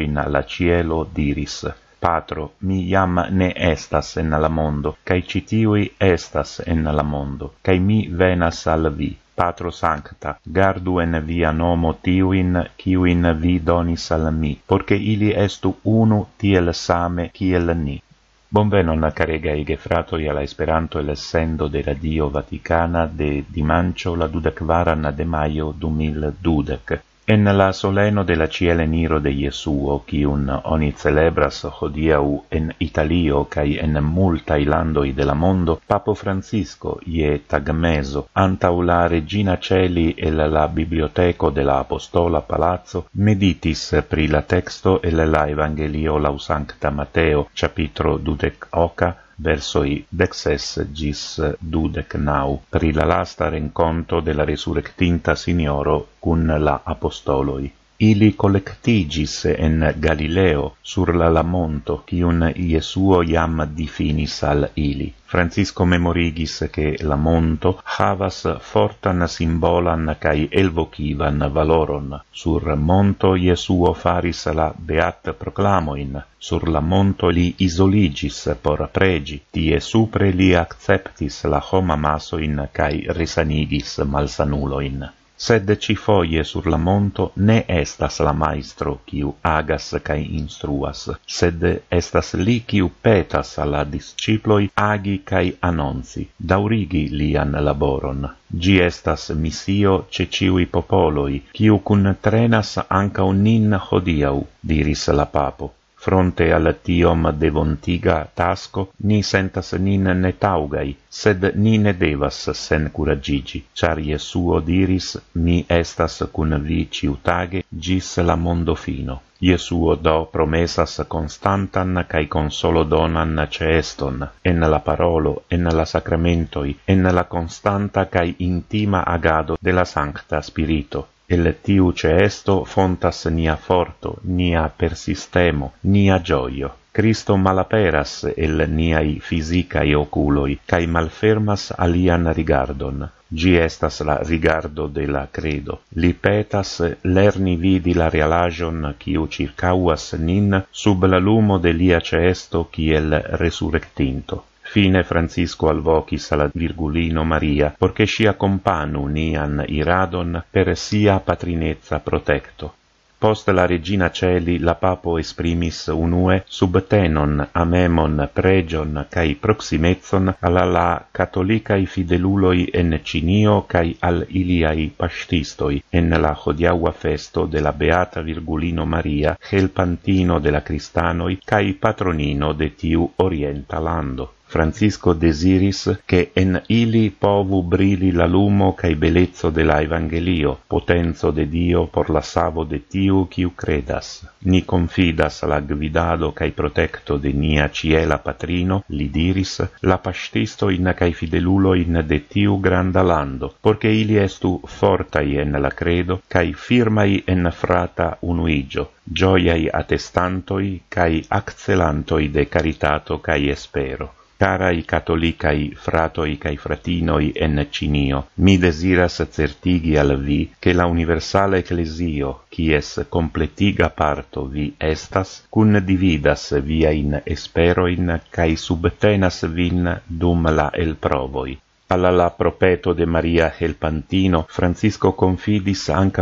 in la cielo, diris, patro mi iam ne estas en la mondo kaj citiui estas en la mondo kaj mi venas al vi patro sancta gardu en via nomo tiuin kiuin vi donis al mi porque ili estu unu tiel same kiel ni Bonvenon, carega ege fratoi, alla Esperanto e l'essendo de Radio Vaticana de Dimancio la dudec de maio 2012. En la soleno de la ciele niro de Jesuo, quiun oni celebras hodiau en Italio cae en multai landoi de la mondo, Papo Francisco, ie tagmeso, antau la regina celi e la biblioteco de la apostola palazzo, meditis pri la texto e la evangelio lau Sancta Mateo, capitro dudec oca, verso i dexes gis dudec nau, per la lasta rencontro della resurrectinta Signoro cun la apostoloi. Ili collectigis en Galileo sur la lamonto monto, chiun Iesuo iam definis al ili. Francisco memorigis che la monto havas fortan simbolan cae elvocivan valoron. Sur monto Iesuo faris la beat proclamoin, sur la monto li isoligis por pregi, tie supri li acceptis la homa masoin cae risanigis malsanuloin sed ci foie sur la monto ne estas la maestro quiu agas cae instruas, sed estas li quiu petas alla disciploi agi cae annonci, daurigi lian laboron. Gi estas misio ce ciui popoloi, quiu cun trenas anca un nin hodiau, diris la papo fronte al tiom devontiga tasco, ni sentas nin ne taugai, sed ni ne devas sen curagigi, char Jesuo diris, mi estas cun vi ciutage, gis la mondo fino. Jesuo do promesas constantan cae consolo donan ceeston, en la parolo, en la sacramentoi, en la constanta cae intima agado de la Sancta Spirito. El tiu esto fontas nia forto, nia persistemo, nia gioio. Cristo malaperas el niai fisicae oculoi, cae malfermas alian rigardon. Gi estas la rigardo de la credo. Li petas lerni vidi la realagion quiu circauas nin sub la lumo de lia ceesto ciel resurrectinto. Fine Francisco alvocis alla virgulino Maria, porque si accompanu nian iradon per sia patrinezza protecto. Post la regina Celi la papo esprimis unue subtenon amemon pregion kai proximezon alla la catolicae i fideluloi en Cinio kai al iliai pastistoi en la hodiaua festo de la beata Virgulino Maria helpantino de la cristanoi kai patronino de tiu orienta lando. Francisco desiris che en ili povu brili la lumo cae bellezzo de la Evangelio, potenzo de Dio por la savo de tiu quiu credas. Ni confidas la gvidado cae protecto de nia ciela patrino, li diris, la pastisto in cae fidelulo in de tiu granda lando, porche ili estu fortai en la credo, cae firmai en frata unuigio, gioiai attestantoi cae accelantoi de caritato cae espero. Carai catolicai fratoi cae fratinoi en Cinio, mi desiras certigi al vi che la universale ecclesio, quies completiga parto vi estas, cun dividas via in esperoin cae subtenas vin dum la el provoi. Alla propeto de Maria el Pantino, Francisco confidis anca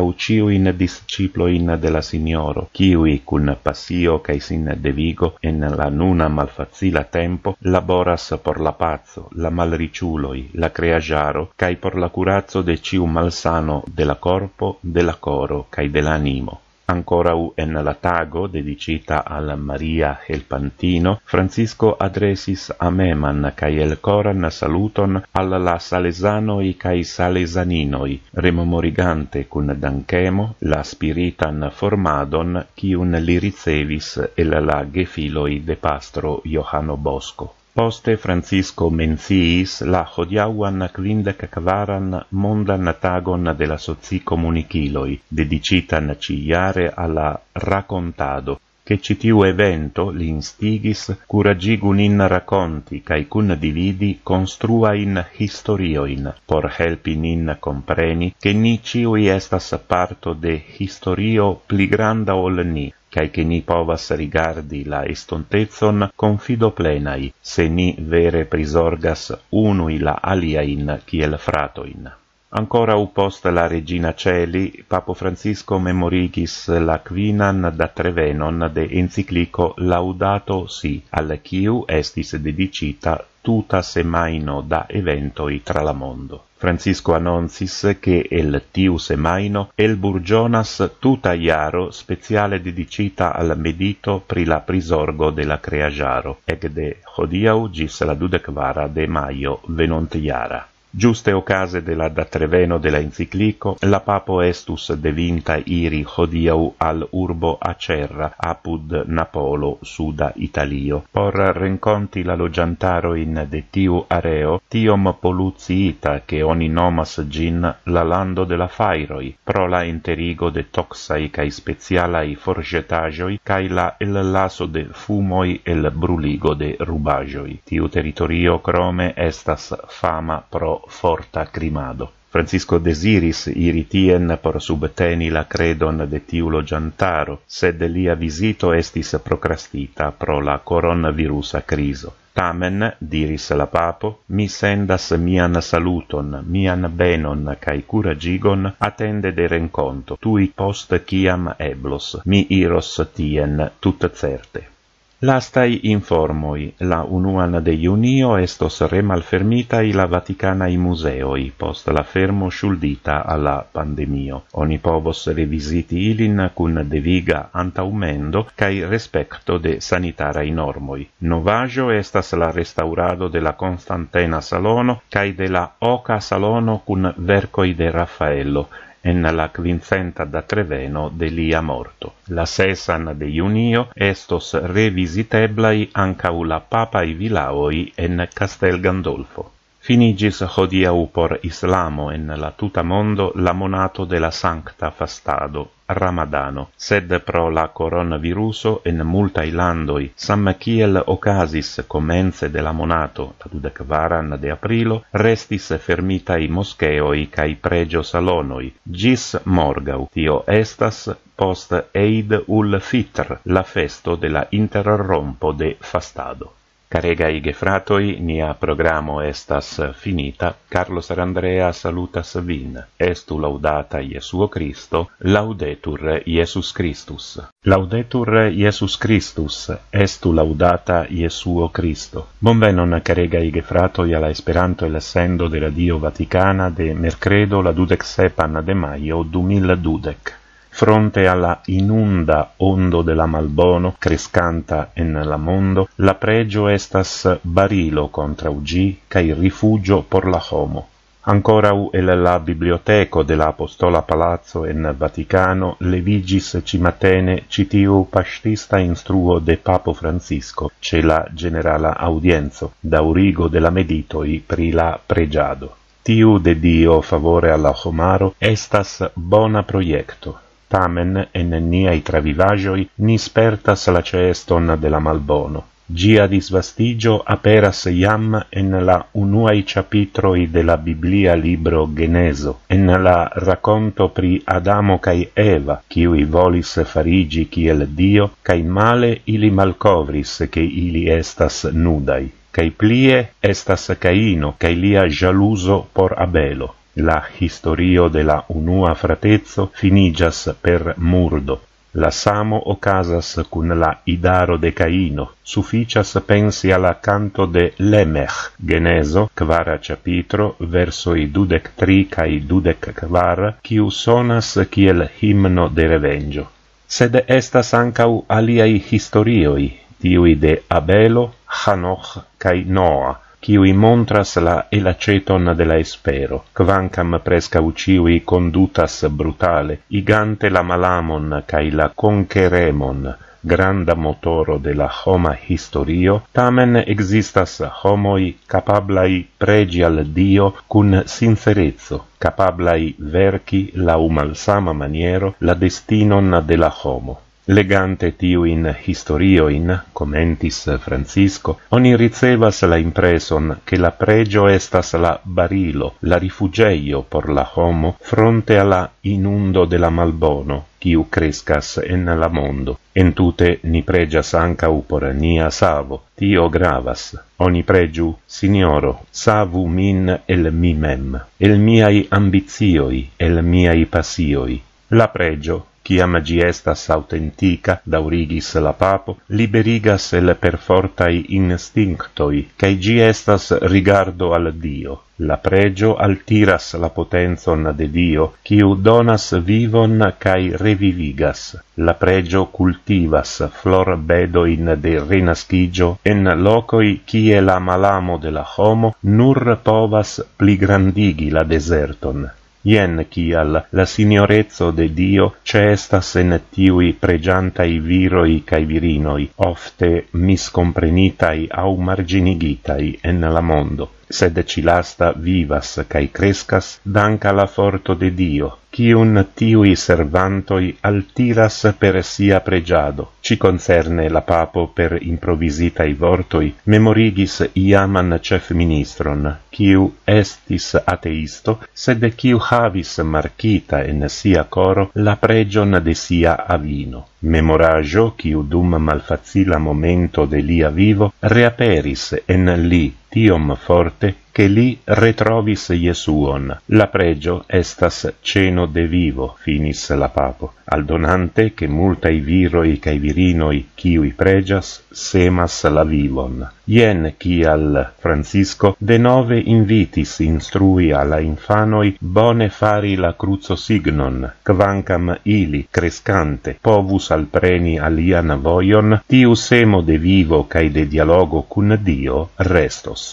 in disciplo in de la Signoro, chiui cun passio cae sin vigo en la nuna malfacila tempo laboras por la pazzo, la malriciuloi, la creajaro, cae por la curazzo de ciu malsano de la corpo, de la coro, cae de l'animo. ancora u en la tago dedicita al Maria Helpantino Francisco Adresis a meman man el coran saluton al la salesano i Salesaninoi, rememorigante cun dankemo la spiritan formadon qui un li ricevis el la gefiloi de pastro Johanno Bosco Poste Francisco menziis la hodiauan quindec quaran mondan tagon de la sozi comunichiloi, dedicitan ciiare alla racontado, che citiu evento l'instigis curagigun in racconti cae cun dividi construa in historioin, por helpin in compreni che ni ciui estas parto de historio pli granda ol ni, cae che ni povas rigardi la estontezon confido plenai, se ni vere prisorgas unui la alia in fratoin. frato in. Ancora u post la regina Celi, Papo Francisco memorigis la quinan da trevenon de enciclico Laudato Si, al quiu estis dedicita tuta semaino da eventoi tra la mondo. Francisco annonsis che el tiu semaino el burgionas tuta iaro speciale dedicita al medito pri la prisorgo de la creagiaro, ec de hodiau gis la dudecvara de maio venont iara. Giuste ocase della datreveno della enciclico, la papo estus devinta iri hodiau al urbo Acerra, apud Napolo, suda Italio. Por renconti la logiantaro in de tiu areo, tiom poluziita che oni nomas gin la lando della fairoi, pro la interigo de toxai cae i forgetagioi, cae la el laso de fumoi el bruligo de rubagioi. Tiu territorio crome estas fama pro forta crimado. Francisco desiris iri tien por subteni la credon de tiulo Giantaro, sed lia visito estis procrastita pro la coronavirusa criso. Tamen, diris la papo, mi sendas mian saluton, mian benon, cae curagigon, attende de renconto, tui post kiam eblos, mi iros tien, certe. Lastai informoi, la unuan de junio estos re malfermitai la Vaticanai museoi, post la fermo sciuldita alla pandemio. Oni povos revisiti ilin cun deviga antaumendo umendo, cai respecto de sanitarai normoi. Novaggio estas la restaurado de la Constantena Salono, cai de la Oca Salono cun vercoi de Raffaello, en la quincenta da treveno de lia morto. La sesan de junio estos revisiteblai anca u la papa i vilaoi en Castel Gandolfo. Finigis hodia upor por islamo en la tuta mondo la monato de la sancta fastado. Ramadano, sed pro la coronaviruso en multai landoi, samme kiel ocasis comence de la monato, la dudecvaran de aprilo, restis fermitai moscheoi cae pregio salonoi, gis morgau, tio estas post Eid ul Fitr, la festo de la interrompo de fastado. Carega i gefratoi, nia programo estas finita. Carlos Andrea salutas vin. Estu laudata Iesu Christo, laudetur Iesus Christus. Laudetur Iesus Christus, estu laudata Iesu Christo. Bon venon, carega i gefratoi, alla esperanto e l'essendo della Dio Vaticana de Mercredo la dudec sepan de maio du mil dudec fronte alla inunda ondo della malbono crescanta en la mondo, la pregio estas barilo contra ugi, cae rifugio por la homo. Ancora u el la biblioteco de la apostola palazzo en Vaticano le vigis cimatene citiu pastista instruo de Papo Francisco ce la generala audienzo da urigo della meditoi pri la pregiado. Tiu de Dio favore alla homaro estas bona proiecto, tamen en niai travivajoi, ni spertas la ceston de la malbono. Gia disvastigio aperas iam en la unuai capitroi de la Biblia libro Geneso, en la racconto pri Adamo cae Eva, u volis farigi ciel Dio, cae male ili malcovris che ili estas nudai. Cae plie estas Caino, cae lia jaluso por Abelo. La historio de la unua fratezzo finigas per murdo. La samo ocasas cun la idaro de Caino. Sufficias pensi al canto de Lemech, Geneso, quara capitro, verso i dudec tri cae dudec quar, quiu sonas ciel himno de revengio. Sed estas ancau aliai historioi, tiui de Abelo, Hanoch cae Noa, qui montras la elaceton de la espero, quancam presca uciui condutas brutale, igante la malamon cae la conqueremon, granda motoro de la homa historio, tamen existas homoi capablai pregi al Dio cun sincerezzo, capablai verci la umalsama maniero la destinon de la homo. Legante tiu in historio in commentis Francisco, oni ricevas la impreson che la pregio estas la barilo, la rifugeio por la homo fronte la inundo de la malbono, quiu crescas en la mondo. En tute ni pregias anca por nia savo, tio gravas. Oni pregiu, signoro, savu min el mi mem, el miai ambizioi, el miai passioi. La pregio Ciam gi estas autentica, daurigis la papo, liberigas el perfortai instinctoi, cae gi estas rigardo al Dio. La pregio altiras la potenzon de Dio, quiu donas vivon cae revivigas. La pregio cultivas flor bedoin de rinascigio en locoi quie la malamo de la homo nur povas pligrandigi la deserton. Ien kial la signorezzo de Dio cestas en tiui pregiantai viroi cae virinoi, ofte miscomprenitai au marginigitai en la mondo, sed lasta vivas cae crescas danca la forto de Dio quion tiui servantoi altiras per sia pregiado. Ci concerne la papo per improvisita vortoi, memorigis iaman cef ministron, quiu estis ateisto, sed quiu havis marcita en sia coro la pregion de sia avino. Memoragio, quiu dum malfazila momento de lia vivo, reaperis en li, tiom forte, che li retrovis Iesuon. La pregio estas ceno de vivo, finis la papo, al donante che multai viroi cae virinoi ciui pregias semas la vivon. Ien chi al Francisco de nove invitis instrui alla infanoi bone fari la cruzo signon, quancam ili crescante povus al preni alian voion, tiusemo de vivo cae de dialogo cun Dio restos.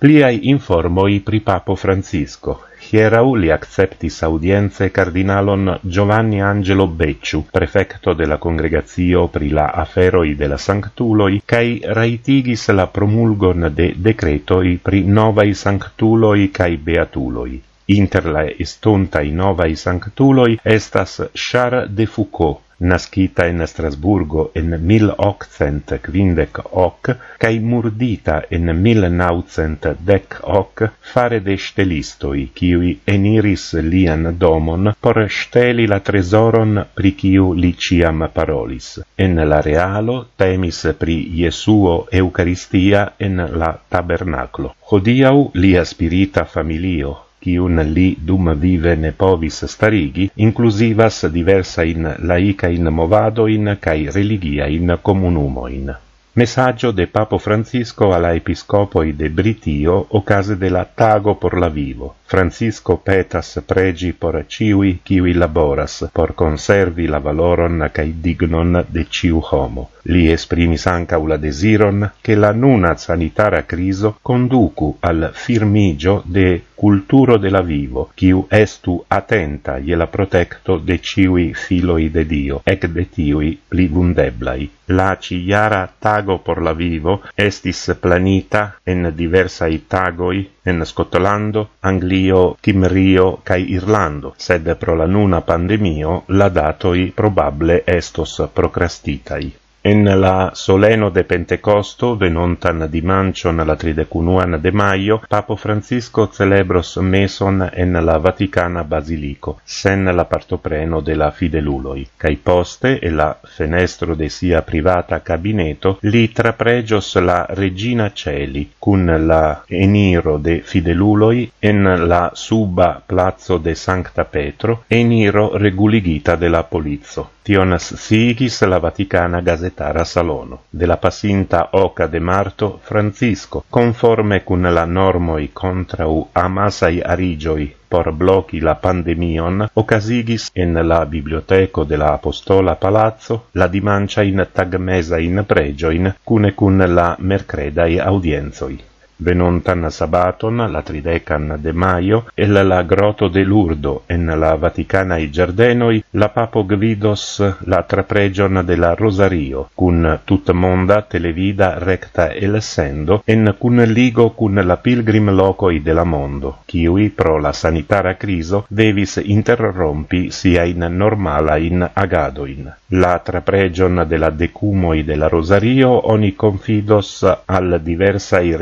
Pliai informoi pri Papo Francisco. Hierau li acceptis audienze cardinalon Giovanni Angelo Becciu, prefecto della Congregazio pri la Aferoi della Sanctuloi, cae raitigis la promulgon de decretoi pri novai Sanctuloi cae Beatuloi. Inter la estontai novai Sanctuloi estas Char de Foucault, nascita in Strasburgo en 1850 hoc, cae murdita in 1910 hoc fare de stelistoi, cioi eniris lian domon por steli la tresoron pri ciu liciam parolis. En la realo temis pri Jesuo Eucaristia en la tabernaclo. Hodiau lia spirita familio qui li dum vive ne povis starigi inclusivas diversa in laica in movado in kai religia in comunumo in Messaggio de Papo Francisco alla Episcopoi de Britio o case della Tago por la Vivo. Francisco petas pregi por ciui qui laboras, por conservi la valoron cae dignon de ciu homo. Li esprimis ancau la desiron che la nuna sanitara criso conducu al firmigio de culturo de la vivo, quiu estu attenta ie la protecto de ciui filoi de Dio, ec de tiui pli vundeblai. La ciara Tago pago por la vivo estis planita en diversa itagoi en Scotlando, Anglio, Timrio kai Irlando. Sed pro la nuna pandemio la datoi probable estos procrastitai. En la soleno de Pentecosto, venontan dimancion la 31 de maio, Papo Francisco celebros meson en la Vaticana Basilico, sen la partopreno de la fideluloi, cae poste, e la fenestro de sia privata cabineto, li trapregios la Regina Celi, cun la eniro de fideluloi, en la suba plazzo de Sancta Petro, eniro reguligita de la polizzo. Tionas sigis la Vaticana Gazeta Tara salono, de la pasinta oca de marto Francisco, conforme cun la normoi contra u amasai arigioi por blochi la pandemion, ocasigis en la biblioteco de la Apostola Palazzo la dimancia in tagmesa in pregioin, cune cun la mercredai audienzoi. venontan sabaton la tridecan de maio e la la groto de lurdo en la vaticana i giardenoi la papo gvidos la trapregion de la rosario cun tut monda televida recta el sendo en cun ligo cun la pilgrim locoi de la mondo chiui pro la sanitara criso devis interrompi sia in normala in agadoin la trapregion de la decumoi de la rosario oni confidos al diversa i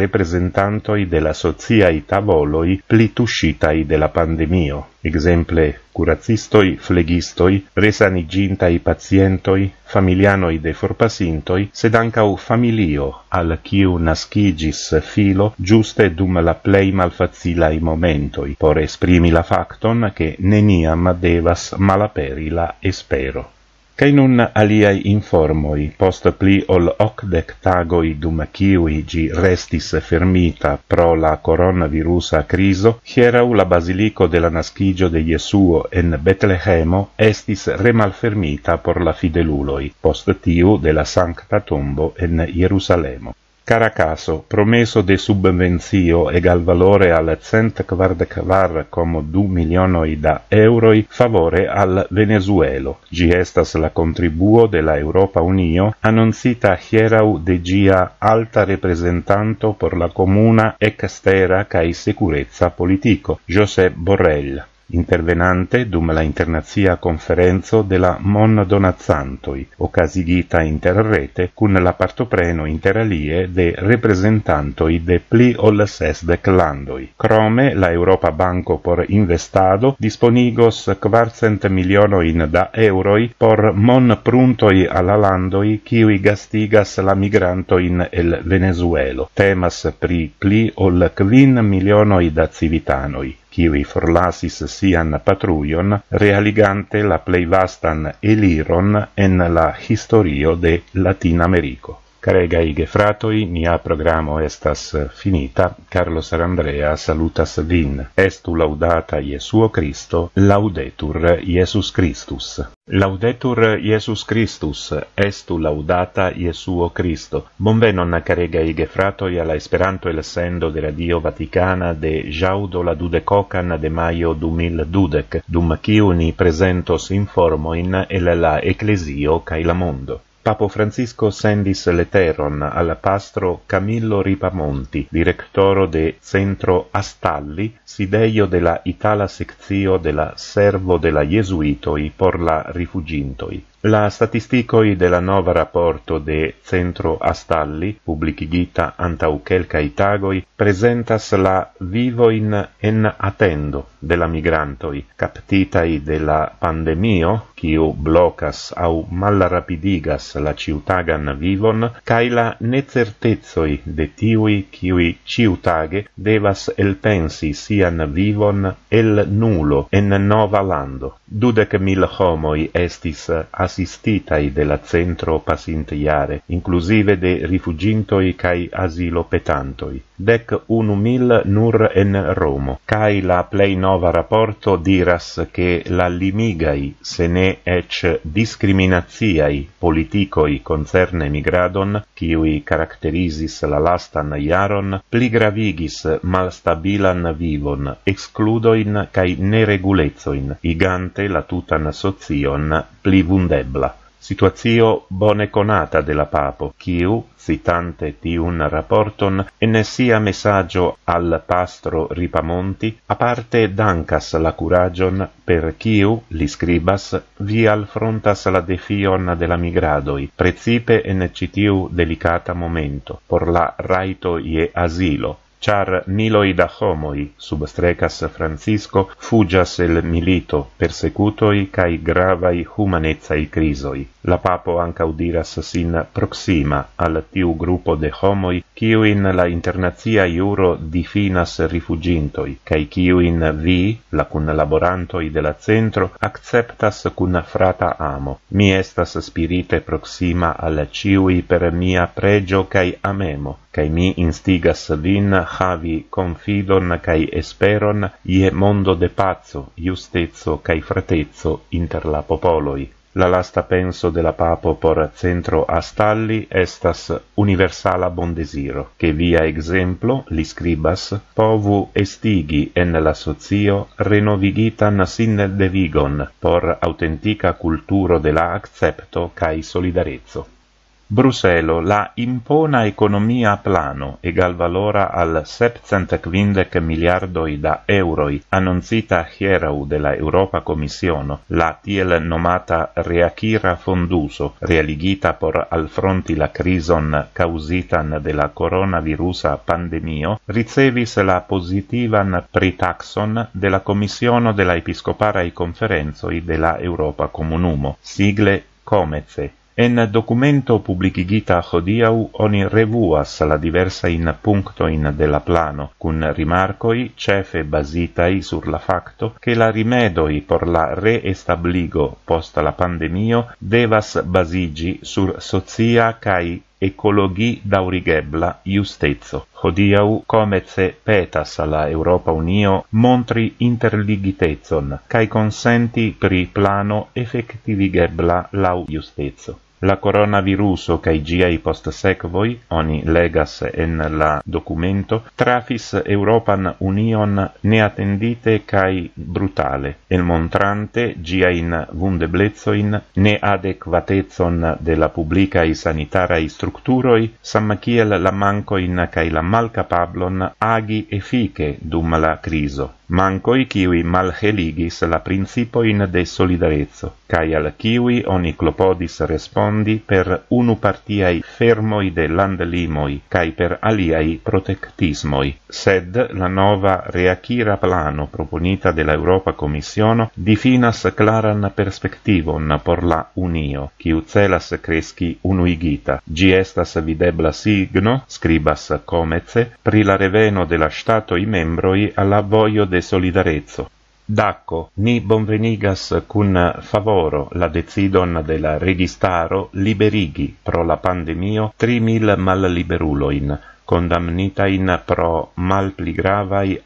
representanto i della sozia i tavolo i plituscita i della pandemio exemple curazisto flegistoi, fleghisto i resaniginta i familiano i de forpasintoi, sed anca familio al chiu naschigis filo giuste dum la plei malfazila i momento por esprimi la facton che neniam devas malaperi la espero Cai nun aliai informoi, post pli ol octec tagoi dum ciui gi restis fermita pro la coronavirusa criso, hierau la Basilico de la Nascigio de Jesuo en Betlehemo estis remalfermita por la fideluloi, post tiu de la Sancta Tombo en Jerusalemo. Caracaso, promesso de subvenzio subvencio valore al cent kvardekvar como du milionoj da euroj favore al Venezuelo. Gi estas la contribuo de la Europa Unio annoncita hierau de gia alta representanto por la comuna extera cae sicurezza politico, José Borrell. Intervenante dum la internazia conferenzo de la mondonacantoj okazigita interrete kun la partopreno interalie de representantoi de pli ol sesdek landoj. Crome la Europa Banco por Investado disponigos kvarcent milionoin da euroi por mon pruntoi alla landoj kiuj gastigas la migrantoin el Venezuelo. Temas pri pli ol quin milionoi da civitanoi. iui forlasis sian patruion, realigante la pleivastan eliron en la historio de Latinamerico. Caregai gefratoi, mia programo estas finita. Carlos Andrea salutas vin. Estu laudata Iesuo Christo, laudetur Iesus Christus. Laudetur Iesus Christus, estu laudata Iesuo Christo. Bonvenon, caregai gefratoi, alla Esperanto el sendo de Radio Vaticana de Jaudo la Dudecocan de Maio 2012, dum ciuni presentos informoin el la Ecclesio cae la Mondo. Papo Francisco sendis leteron al pastro Camillo Ripamonti, directoro de Centro Astalli, sideio de la Itala Seccio de la Servo de la Jesuitoi por la Rifugintoi. La statistico della nova rapporto de Centro Astalli, pubblichi gita anta quelca tagoi, presentas la vivo in en attendo della migrantoi, captitai della pandemio, quiu blocas au malrapidigas rapidigas la ciutagan vivon, cae la necertezoi de tiui qui ciutage devas el pensi sian vivon el nulo en nova lando. Dudec mil homoi estis astalli, assistitai de la centro pasintiare, inclusive de rifugintoi cae asilo petantoi, dec unu mil nur en Romo. Cae la plei nova rapporto diras che la limigai, se ne ec discriminaziai politicoi concerne migradon, ciui caracterisis la lastan iaron, pli gravigis malstabilan vivon, excludoin cae neregulezoin, igante la tutan sozion pli videbla. Situazio bone conata de la papo, quiu, citante di un rapporton, en sia messaggio al pastro Ripamonti, a parte dancas la curagion per quiu, li scribas, vi alfrontas la defion de la migradoi, precipe en citiu delicata momento, por la raito ie asilo, char miloi da homoi substrecas Francisco fugas el milito persecutoi cae gravai humanezai crisoi. La papo anca udiras sin proxima al tiu gruppo de homoi ciu in la internazia iuro difinas rifugintoi cae ciu in vi, la cun laborantoi de la centro, acceptas cun frata amo. Mi estas spirite proxima al ciui per mia pregio cae amemo, kai mi instigas vin havi confidon kai esperon ie mondo de pazzo iustezzo kai fratezzo inter la popoloi la lasta penso de la papo por centro a stalli estas universala bon desiro che via exemplo li scribas povu estigi en la sozio renovigitan na sin de vigon por autentica culturo de la accepto kai solidarezzo Bruselo, la impona economia plano e gal valora al 750 miliardoi da euroi annuncita hierau de la Europa Commissiono, la tiel nomata Reacira Fonduso, realigita por alfronti la crison causitan de la coronavirusa pandemio, ricevis la positivan pritaxon de la Commissiono de la Episcoparei Conferenzoi de la Europa Comunumo, sigle COMECE. En documento publicigita hodiau oni revuas la diversa in puncto in de la plano cun rimarcoi cefe basitai sur la facto che la rimedoi por la reestabligo post la pandemio devas basigi sur sozia kai ecologi daurigebla iustezzo. Hodiau comece petas alla Europa Unio montri interligitezon, cae consenti pri plano effectivigebla lau iustezzo la coronaviruso viruso ca i post secvoi, oni legas en la documento, trafis Europan Union neatendite ca brutale, el montrante giain vundeblezoin neadequatezon de la publica i sanitara i structuroi, sam la manco in la malcapablon agi e fiche dum la criso mancoi ciui malheligis la principoin de solidarezzo, cae al kiwi oni clopodis respondi per unu partiai fermoi de land limoi, cae per aliai protectismoi. Sed la nova reacira plano proponita de la Europa Commissiono difinas claran perspectivon por la Unio, ciu celas cresci unuigita. Gi estas videbla signo, scribas comece, pri la reveno de la i membroi alla voio de de solidarezzo. Dacco ni bonvenigas cun favoro la decidon de la registaro liberigi pro la pandemio 3000 mal liberulo in in pro mal pli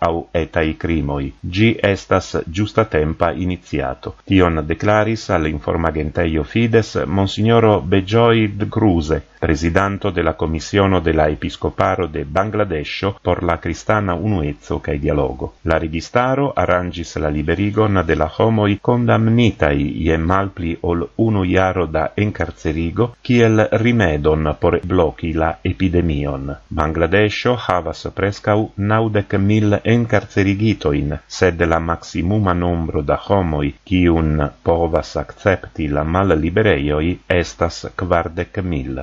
au etai crimoi Gi estas giusta tempa iniziato tion declaris al informagenteio fides monsignoro bejoid cruze presidente della commissione della episcoparo de Bangladesh por la cristana unuezzo che dialogo. La registaro arrangis la liberigon de la homo i condannita i e malpli ol uno iaro da encarcerigo chi el rimedon por blocchi la epidemion. Bangladesh havas prescau naudec mil encarcerigito in sed la maximuma nombro da homo i chi un povas accepti la mal libereioi estas quardec mil.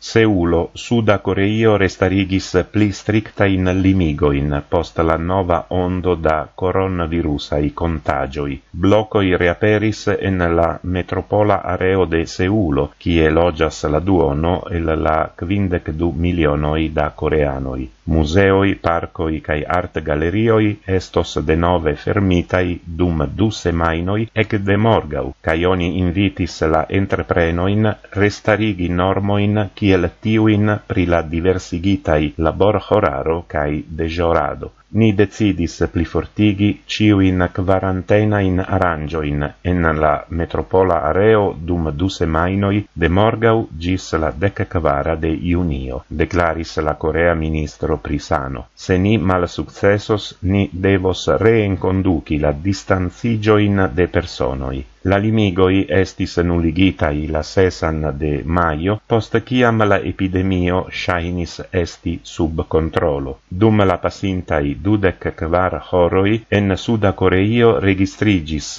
Seulo Suda Coreio restarigis pli stricta in limigo in post la nova ondo da coronavirus ai contagioi. Blocoi reaperis en la metropola areo de Seulo, qui elogias la duono el la quindec du milionoi da coreanoi. Museoi, parcoi cae art galerioi estos de nove fermitai dum du semainoi ec de morgau, cae oni invitis la entreprenoin restarigi normoin ciel tiuin pri la diversigitai labor horaro cae dejorado ni decidis pli fortigi ciu in quarantena in arangio in en la metropola areo dum du semainoi de morgau gis la dec quara de junio, declaris la Corea ministro Prisano. Se ni mal successos, ni devos reenconduci la distanzigio in de personoi. La limigoi estis nulligitai la sesan de maio, post ciam la epidemio shainis esti sub controlo. Dum la passintai dudec kvar horoi, en Suda Coreio registrigis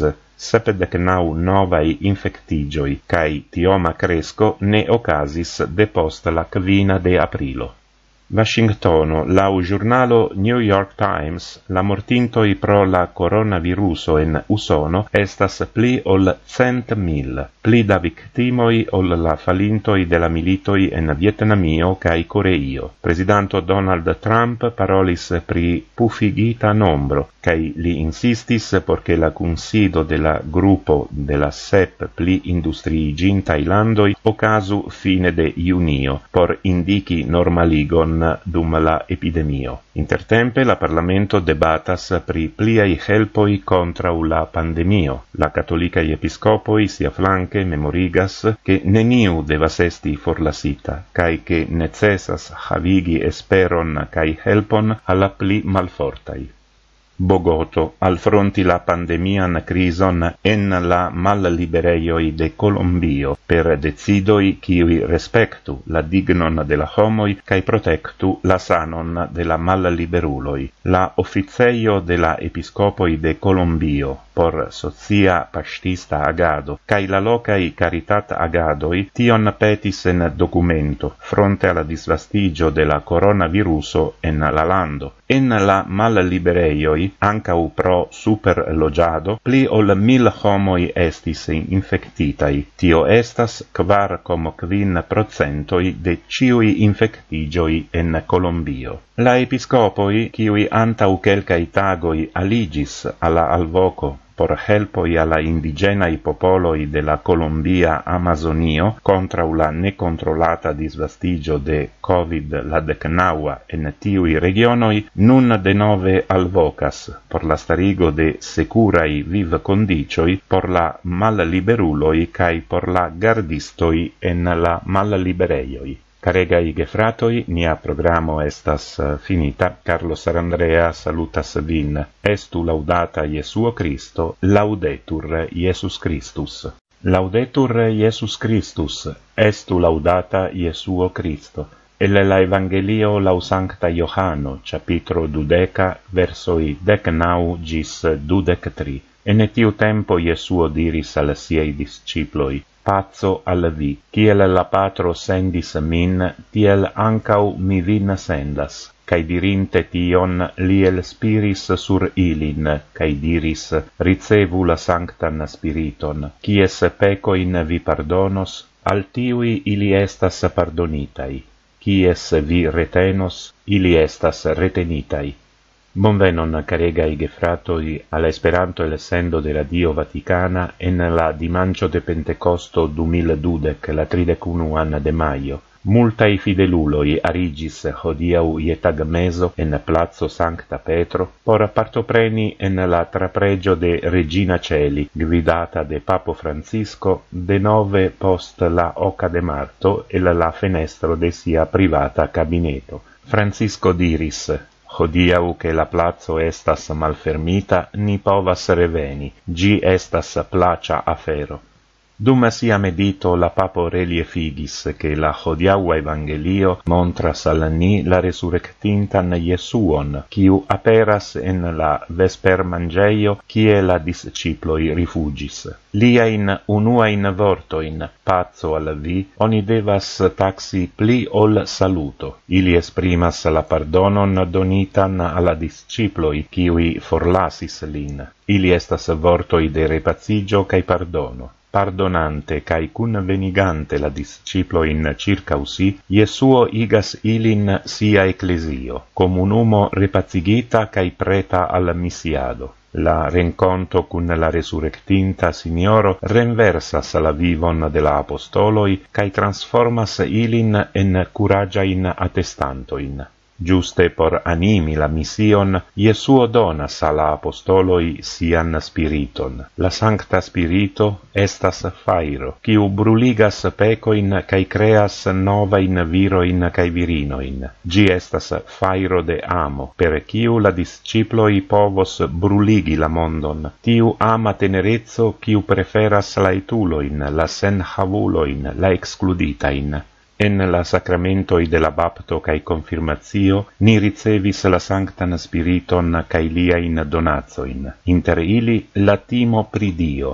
sepedec nau novai infectigioi, cae tioma cresco ne ocasis depost la quina de aprilo. Washingtono, la u giornalo New York Times, la mortinto i pro la coronaviruso en usono estas pli ol cent mil, pli da victimoi ol la falinto i della milito en Vietnamio kai Coreio. Presidente Donald Trump parolis pri pufigita nombro, kai li insistis por che la consido de la gruppo de la SEP pli industrii gin Thailando o casu fine de junio por indichi normaligon dum la epidemio intertempe la parlamento debatas pri pli ai helpoi contra la pandemio la cattolica episcopo i sia flanke memorigas ke neniu devas esti forlasita kai ke necesas havigi esperon kai helpon alla pli malfortai Bogoto, al fronti la pandemian crison en la mallibereioi de Colombio per decidoi chiui respectu la dignon de la homoj kaj protektu la sanon de la malliberuloi. La oficejo de la episkopoj de Colombio por socia pastista agado cae la locai caritat agadoi tion petis en documento fronte alla disvastigio de la coronaviruso en la lando. En la mallibereioi, anca u pro super logiado, pli ol mil homoi estis infectitai. Tio estas kvar como kvin procentoi de ciui infectigioi en Colombio. La episcopoi, kiui anta u tagoi aligis alla alvoco por helpo y a la indigena y popolo de la Colombia Amazonio contra la necontrolata disvastigio de COVID la decnaua en tiui regionoi, nun de nove al vocas por la starigo de securai viv condicioi por la mal liberuloi cae por la gardistoi en la mal libereioi. Caregai gefratoi, nia programo estas eh, finita. Carlos Arandrea salutas vin. Estu laudata Jesuo Christo, laudetur Iesus Christus. Laudetur Iesus Christus, estu laudata Jesuo Christo. El la Evangelio lau Sancta Johano, capitro dudeca, versoi decnau gis dudectri. En etiu tempo Jesuo diris al siei disciploi, pazzo al vi qui la patro sendis min tiel ancau mi vin sendas cae dirinte tion li el spiris sur ilin, cae diris, ricevu la sanctan spiriton, cies pecoin vi pardonos, al tiui ili estas pardonitai, cies vi retenos, ili estas retenitai. Bonvenon karega gefratoj al Esperanto elsendo de Radio Vatikana en la dimanĉo de Pentecosto du Pentekosto dudec la tridekunuan de Majo. Multaj fideluloj ariĝis hodiaŭ je tagmezo en placo Sancta Petro por partopreni en la trapregio de Regina Celi, guidata de Papo Francisco de nove post la oca de marto e la fenestro de sia privata cabineto. Francisco diris hodiau che la plazzo estas malfermita, ni povas reveni. Gi estas placia afero. Dum sia medito la papo relie figis che la hodiaua evangelio montras al ni la resurrectintan Jesuon, quiu aperas en la vesper mangeio quie la disciploi rifugis. Lia in unua in vorto in pazzo al vi, oni devas taxi pli ol saluto. Ili esprimas la pardonon donitan alla disciploi quiui forlasis lin. Ili estas vortoi de repazzigio cae pardono pardonante cae cun venigante la disciplo in circa usi, Iesuo igas ilin sia ecclesio, com un repazigita cae preta al missiado. La renconto cun la resurrectinta signoro renversas la vivon de la apostoloi cae transformas ilin en curagia in attestantoin. Juste por animi la mission, Iesuo donas ala apostoloi sian spiriton. La sancta spirito estas fairo, quiu bruligas pecoin cae creas novain viroin cae virinoin. Gi estas fairo de amo, per quiu la disciploi povos bruligi la mondon, tiu ama tenerezzo quiu preferas laetuloin, la senjavuloin, la excluditain. En la sacramentoi de la bapto cae confirmatio, ni ricevis la sancta spiriton cae lia in donazoin. Inter ili, la timo pri Dio,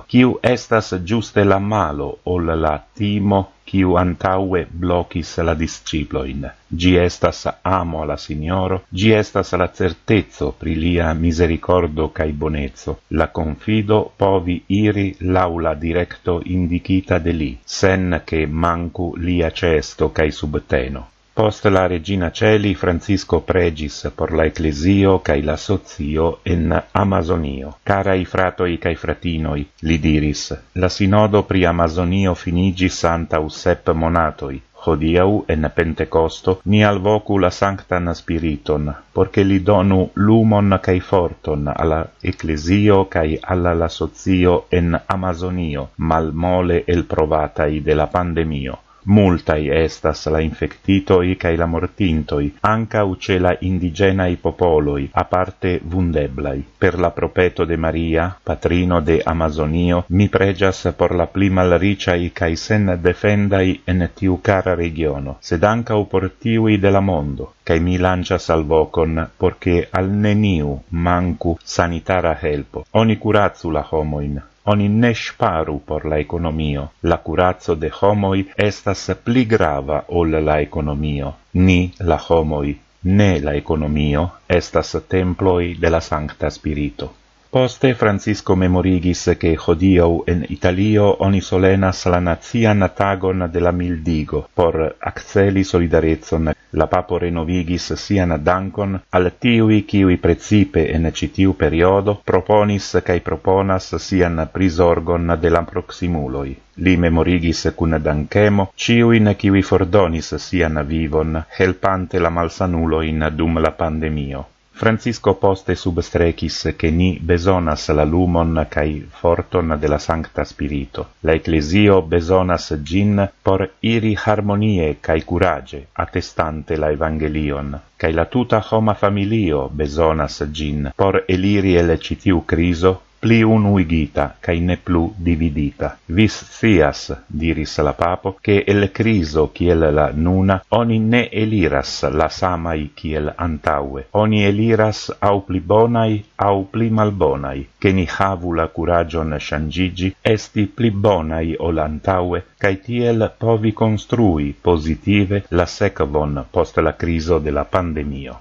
estas giuste la malo ol la timo kiu antaue blocis la disciploin. Gi estas amo alla Signoro, gi estas la certezzo pri lia misericordo cae bonezzo, la confido povi iri l'aula directo indicita de li, sen che mancu lia cesto cae subteno. Post la regina Celi, Francisco pregis por la ecclesio cae la sozio en Amazonio. Cara i fratoi cae fratinoi, li diris, la sinodo pri Amazonio finigi santa ussep monatoi. Hodiau, en Pentecosto, ni alvocu la sanctan spiriton, porque li donu lumon cae forton alla ecclesio cae alla la sozio en Amazonio, malmole el provatai de la pandemio. Multai estas la infectitoi cae la mortintoi, anca uce la indigenae popoloi, a parte vundeblai. Per la propeto de Maria, patrino de Amazonio, mi pregias por la pli malriciai cae sen defendai en tiu cara regiono, sed ancau por i de la mondo, cae mi lancias al vocon, porque al neniu mancu sanitara helpo. Oni curazu la homoin, oni ne sparu por la economio. La curazzo de homoi estas pli grava ol la economio. Ni la homoi, ne la economio, estas temploi de la Sancta Spirito. Poste Francisco memorigis che hodiou en Italio oni solena la nazian tagon de la mildigo por acceli solidarezzon. La papo renovigis sian dancon al tiui principe e en citiu periodo proponis cae proponas sian prisorgon de la proximuloi. Li memorigis cun dancemo ciuin ciui fordonis sian vivon helpante la malsanuloin dum la pandemio. Francisco poste substrecis che ni besonas la lumon cae forton de la Sancta Spirito. La Ecclesio besonas gin por iri harmonie cae curage, attestante la Evangelion, cae la tuta homa familio besonas gin por eliri el citiu criso, pli unuigita cae ne plu dividita vis cias, diris la papo che el criso ciel el la nuna on in ne eliras la sama i qui el antaue on eliras au pli bonai au pli malbonai che ni havu la curagion na shangigi esti pli bonai o lantaue cae tiel ti el povi construi positive la sec bon post la criso de la pandemio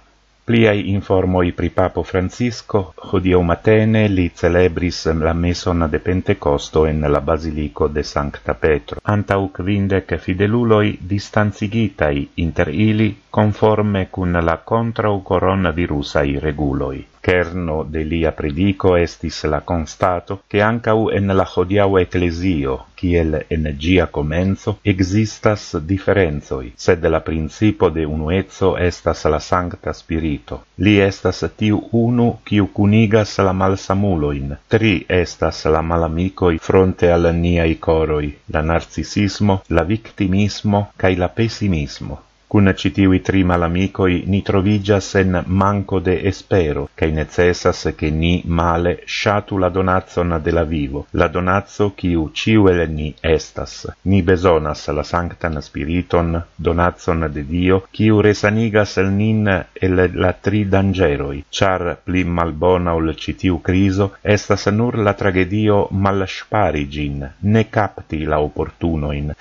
Pliai informoi pri Papo Francisco, hodio matene li celebris la meson de Pentecosto en la Basilico de Sancta Petro. Antau quindec fideluloi distanzigitai inter ili conforme cun la contra u coronavirusai reguloi kerno de lia predico estis la constato che ancau en la hodiau ecclesio, kiel en gia comenzo, existas differenzoi, sed la principio de unuezzo estas la sancta spirito. Li estas tiu unu kiu cunigas la malsamuloin, tri estas la malamicoi fronte al niai coroi, la narcisismo, la victimismo, cae la pessimismo cun citivi tri malamicoi ni trovigias en manco de espero, cae necessas che ni male sciatu la donazzon de la vivo, la donazzo chi uciuel ni estas. Ni besonas la sanctan spiriton, donazzon de Dio, chi u resanigas el nin e la tri dangeroi, char pli malbona ul citiu criso, estas nur la tragedio mal sparigin, ne capti la opportunoin,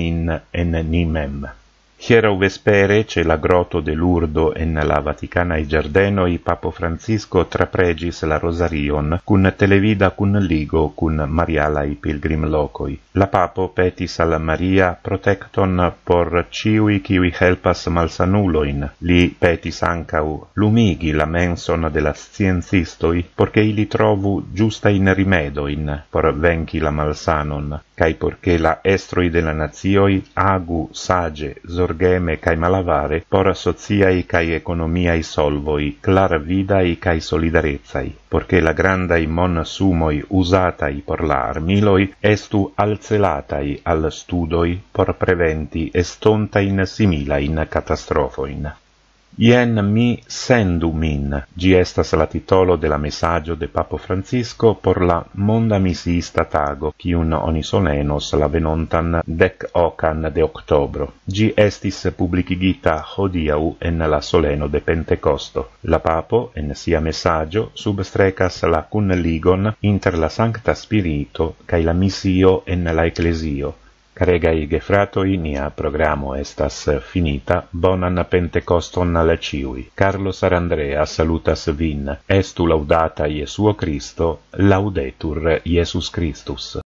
nin en nimem. Hiero vespere ce la groto de Lurdo en la Vaticana i Giardeno i Papo Francisco trapregis la Rosarion cun televida cun ligo cun Mariala i Pilgrim Locoi. La Papo petis alla Maria protecton por ciui ciui helpas malsanuloin. Li petis ancau lumigi la menson de la scienzistoi porche ili trovu giustain rimedoin por venci la malsanon cae porce la estroi de la nazioi agu, sage, zorgeme cae malavare por asociai cae economiai solvoi, clara vidai cae solidarezzai, porce la grandai mon sumoi usatai por la armiloi estu alzelatai al studoi por preventi estontain similain catastrofoin. Ien mi sendu min, gi estas la titolo de la messaggio de Papo Francisco por la monda misiista tago, cium oni solenos la venontan dec ocan de octobro. Gi estis publicigita hodiau en la soleno de Pentecosto. La Papo, en sia messaggio, substrecas la cun ligon inter la Sancta Spirito cae la misio en la Ecclesio, Caregai gefrato inia programo estas finita. Bonan pentecoston ale ciui. Carlos Arandrea salutas vin. Estu laudata Iesuo Christo, laudetur Iesus Christus.